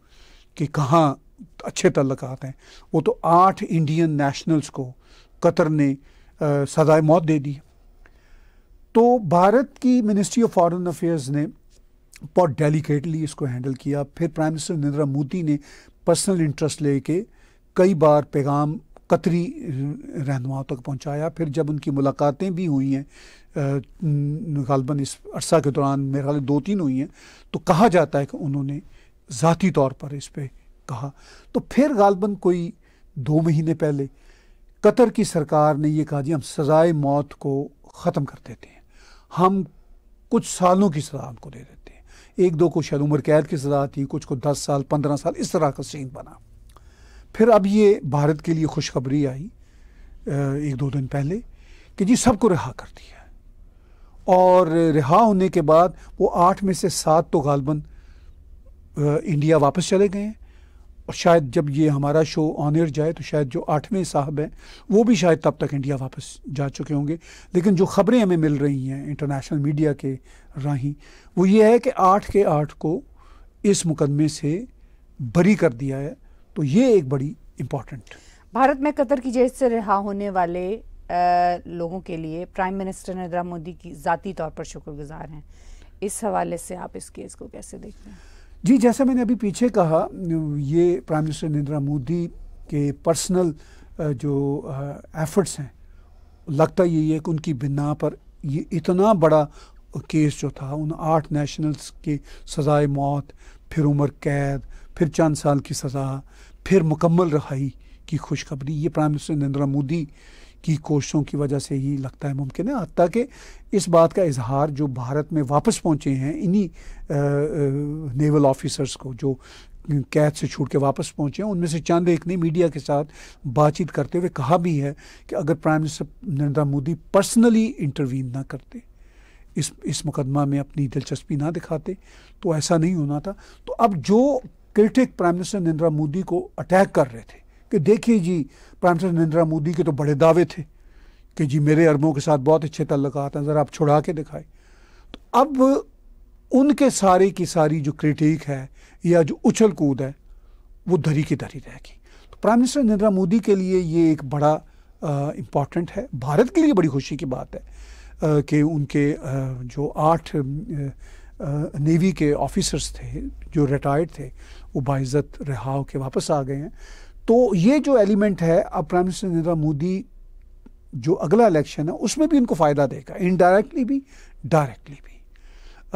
कि कहाँ अच्छे तल्लक हैं वो तो आठ इंडियन नेशनल्स को कतर ने eh, सजाए मौत दे दी तो भारत की मिनिस्ट्री ऑफ फॉरेन अफेयर्स ने बहुत डेलिकेटली इसको हैंडल किया फिर प्राइम मिनिस्टर नरेंद्र मोदी ने पर्सनल इंटरेस्ट लेके कई बार पैगाम कतरी रहनुमाओं तक पहुँचाया फिर जब उनकी मुलाकातें भी हुई हैं गलबा इस अरसा के दौरान मेरे ख्याल दो तीन हुई हैं तो कहा जाता है कि उन्होंने ज़ाती तौर पर इस पर कहा तो फिर गालबन कोई दो महीने पहले कतर की सरकार ने यह कहा जी हम सज़ाए मौत को ख़त्म कर देते हैं हम कुछ सालों की सज़ा उनको दे देते हैं एक दो को शायद उम्र कैद की सज़ा थी कुछ को दस साल पंद्रह साल इस तरह का सीन बना फिर अब ये भारत के लिए खुशखबरी आई एक दो दिन पहले कि जी सबको रिहा कर दिया और रिहा होने के बाद वो आठ में से सात तो गालबन इंडिया वापस चले गए हैं और शायद जब ये हमारा शो ऑन एयर जाए तो शायद जो आठवें साहब हैं वो भी शायद तब तक इंडिया वापस जा चुके होंगे लेकिन जो खबरें हमें मिल रही हैं इंटरनेशनल मीडिया के राही वो ये है कि आठ के आठ को इस मुकदमे से बरी कर दिया है तो ये एक बड़ी इम्पॉर्टेंट
भारत में कतर की जेल से रिहा होने वाले आ, लोगों के लिए प्राइम मिनिस्टर नरेंद्र मोदी की ज़ाती तौर पर शुक्रगुजार हैं इस हवाले से आप इस केस को कैसे देखते हैं
जी जैसा मैंने अभी पीछे कहा ये प्राइम मिनिस्टर नरेंद्र मोदी के पर्सनल जो एफर्ट्स हैं लगता यही है कि उनकी बिना पर ये इतना बड़ा केस जो था उन आठ नेशनल्स की सजाए मौत फिर उम्र कैद फिर चंद साल की सज़ा फिर मुकम्मल रहाई की खुशखबरी ये प्राइम मिनिस्टर नरेंद्र मोदी की कोशिशों की वजह से ही लगता है मुमकिन है हती कि इस बात का इजहार जो भारत में वापस पहुँचे हैं इन्हीं नेवल ऑफिसर्स को जो कैद से छूट के वापस पहुँचे हैं उनमें से चंद एक ने मीडिया के साथ बातचीत करते हुए कहा भी है कि अगर prime minister Narendra Modi personally intervene ना करते इस इस मुकदमा में अपनी दिलचस्पी ना दिखाते तो ऐसा नहीं होना था तो अब जो critic prime minister Narendra Modi को अटैक कर रहे थे कि देखिए जी प्राइम मिनिस्टर नरेंद्र मोदी के तो बड़े दावे थे कि जी मेरे अरबों के साथ बहुत अच्छे तल्लक हैं ज़रा आप छुड़ा के दिखाए तो अब उनके सारे की सारी जो क्रिटिक है या जो उछल कूद है वो धरी की धरी रहेगी तो प्राइम मिनिस्टर नरेंद्र मोदी के लिए ये एक बड़ा इम्पॉर्टेंट है भारत के लिए बड़ी खुशी की बात है कि उनके आ, जो आठ नेवी के ऑफिसर्स थे जो रिटायर्ड थे वो बाइज़त रिहा होकर वापस आ गए हैं तो ये जो एलिमेंट है अब प्राइम मिनिस्टर नरेंद्र मोदी जो अगला इलेक्शन है उसमें भी इनको फ़ायदा देगा इनडायरेक्टली भी डायरेक्टली भी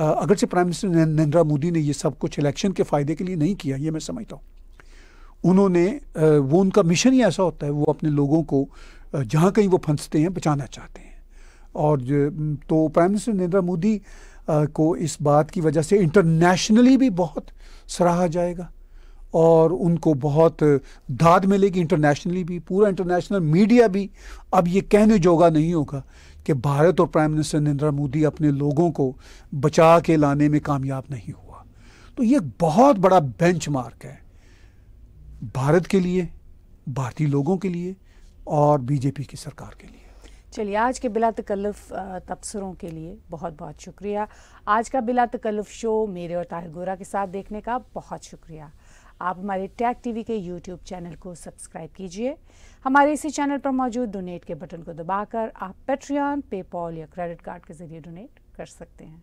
अगर से प्राइम मिनिस्टर नरेंद्र मोदी ने ये सब कुछ इलेक्शन के फ़ायदे के लिए नहीं किया ये मैं समझता हूँ उन्होंने वो उनका मिशन ही ऐसा होता है वो अपने लोगों को जहाँ कहीं वो फंसते हैं बचाना चाहते हैं और तो प्राइम मिनिस्टर नरेंद्र मोदी को इस बात की वजह से इंटरनेशनली भी बहुत सराहा जाएगा और उनको बहुत दाद मिलेगी इंटरनेशनली भी पूरा इंटरनेशनल मीडिया भी अब ये कहने जोगा नहीं होगा कि भारत और प्राइम मिनिस्टर नरेंद्र मोदी अपने लोगों को बचा के लाने में कामयाब नहीं हुआ तो ये बहुत बड़ा बेंचमार्क है भारत के लिए भारतीय लोगों के लिए और बीजेपी की सरकार के लिए
चलिए आज के बिला तकल्फ़ तबसरों के लिए बहुत बहुत शुक्रिया आज का बिला तकल्फ़ शो मेरे और ताहिर गोरा के साथ देखने का बहुत शुक्रिया आप हमारे टैग टीवी के यूट्यूब चैनल को सब्सक्राइब कीजिए हमारे इसी चैनल पर मौजूद डोनेट के बटन को दबाकर आप पेट्रियन पेपॉल या क्रेडिट कार्ड के जरिए डोनेट कर सकते हैं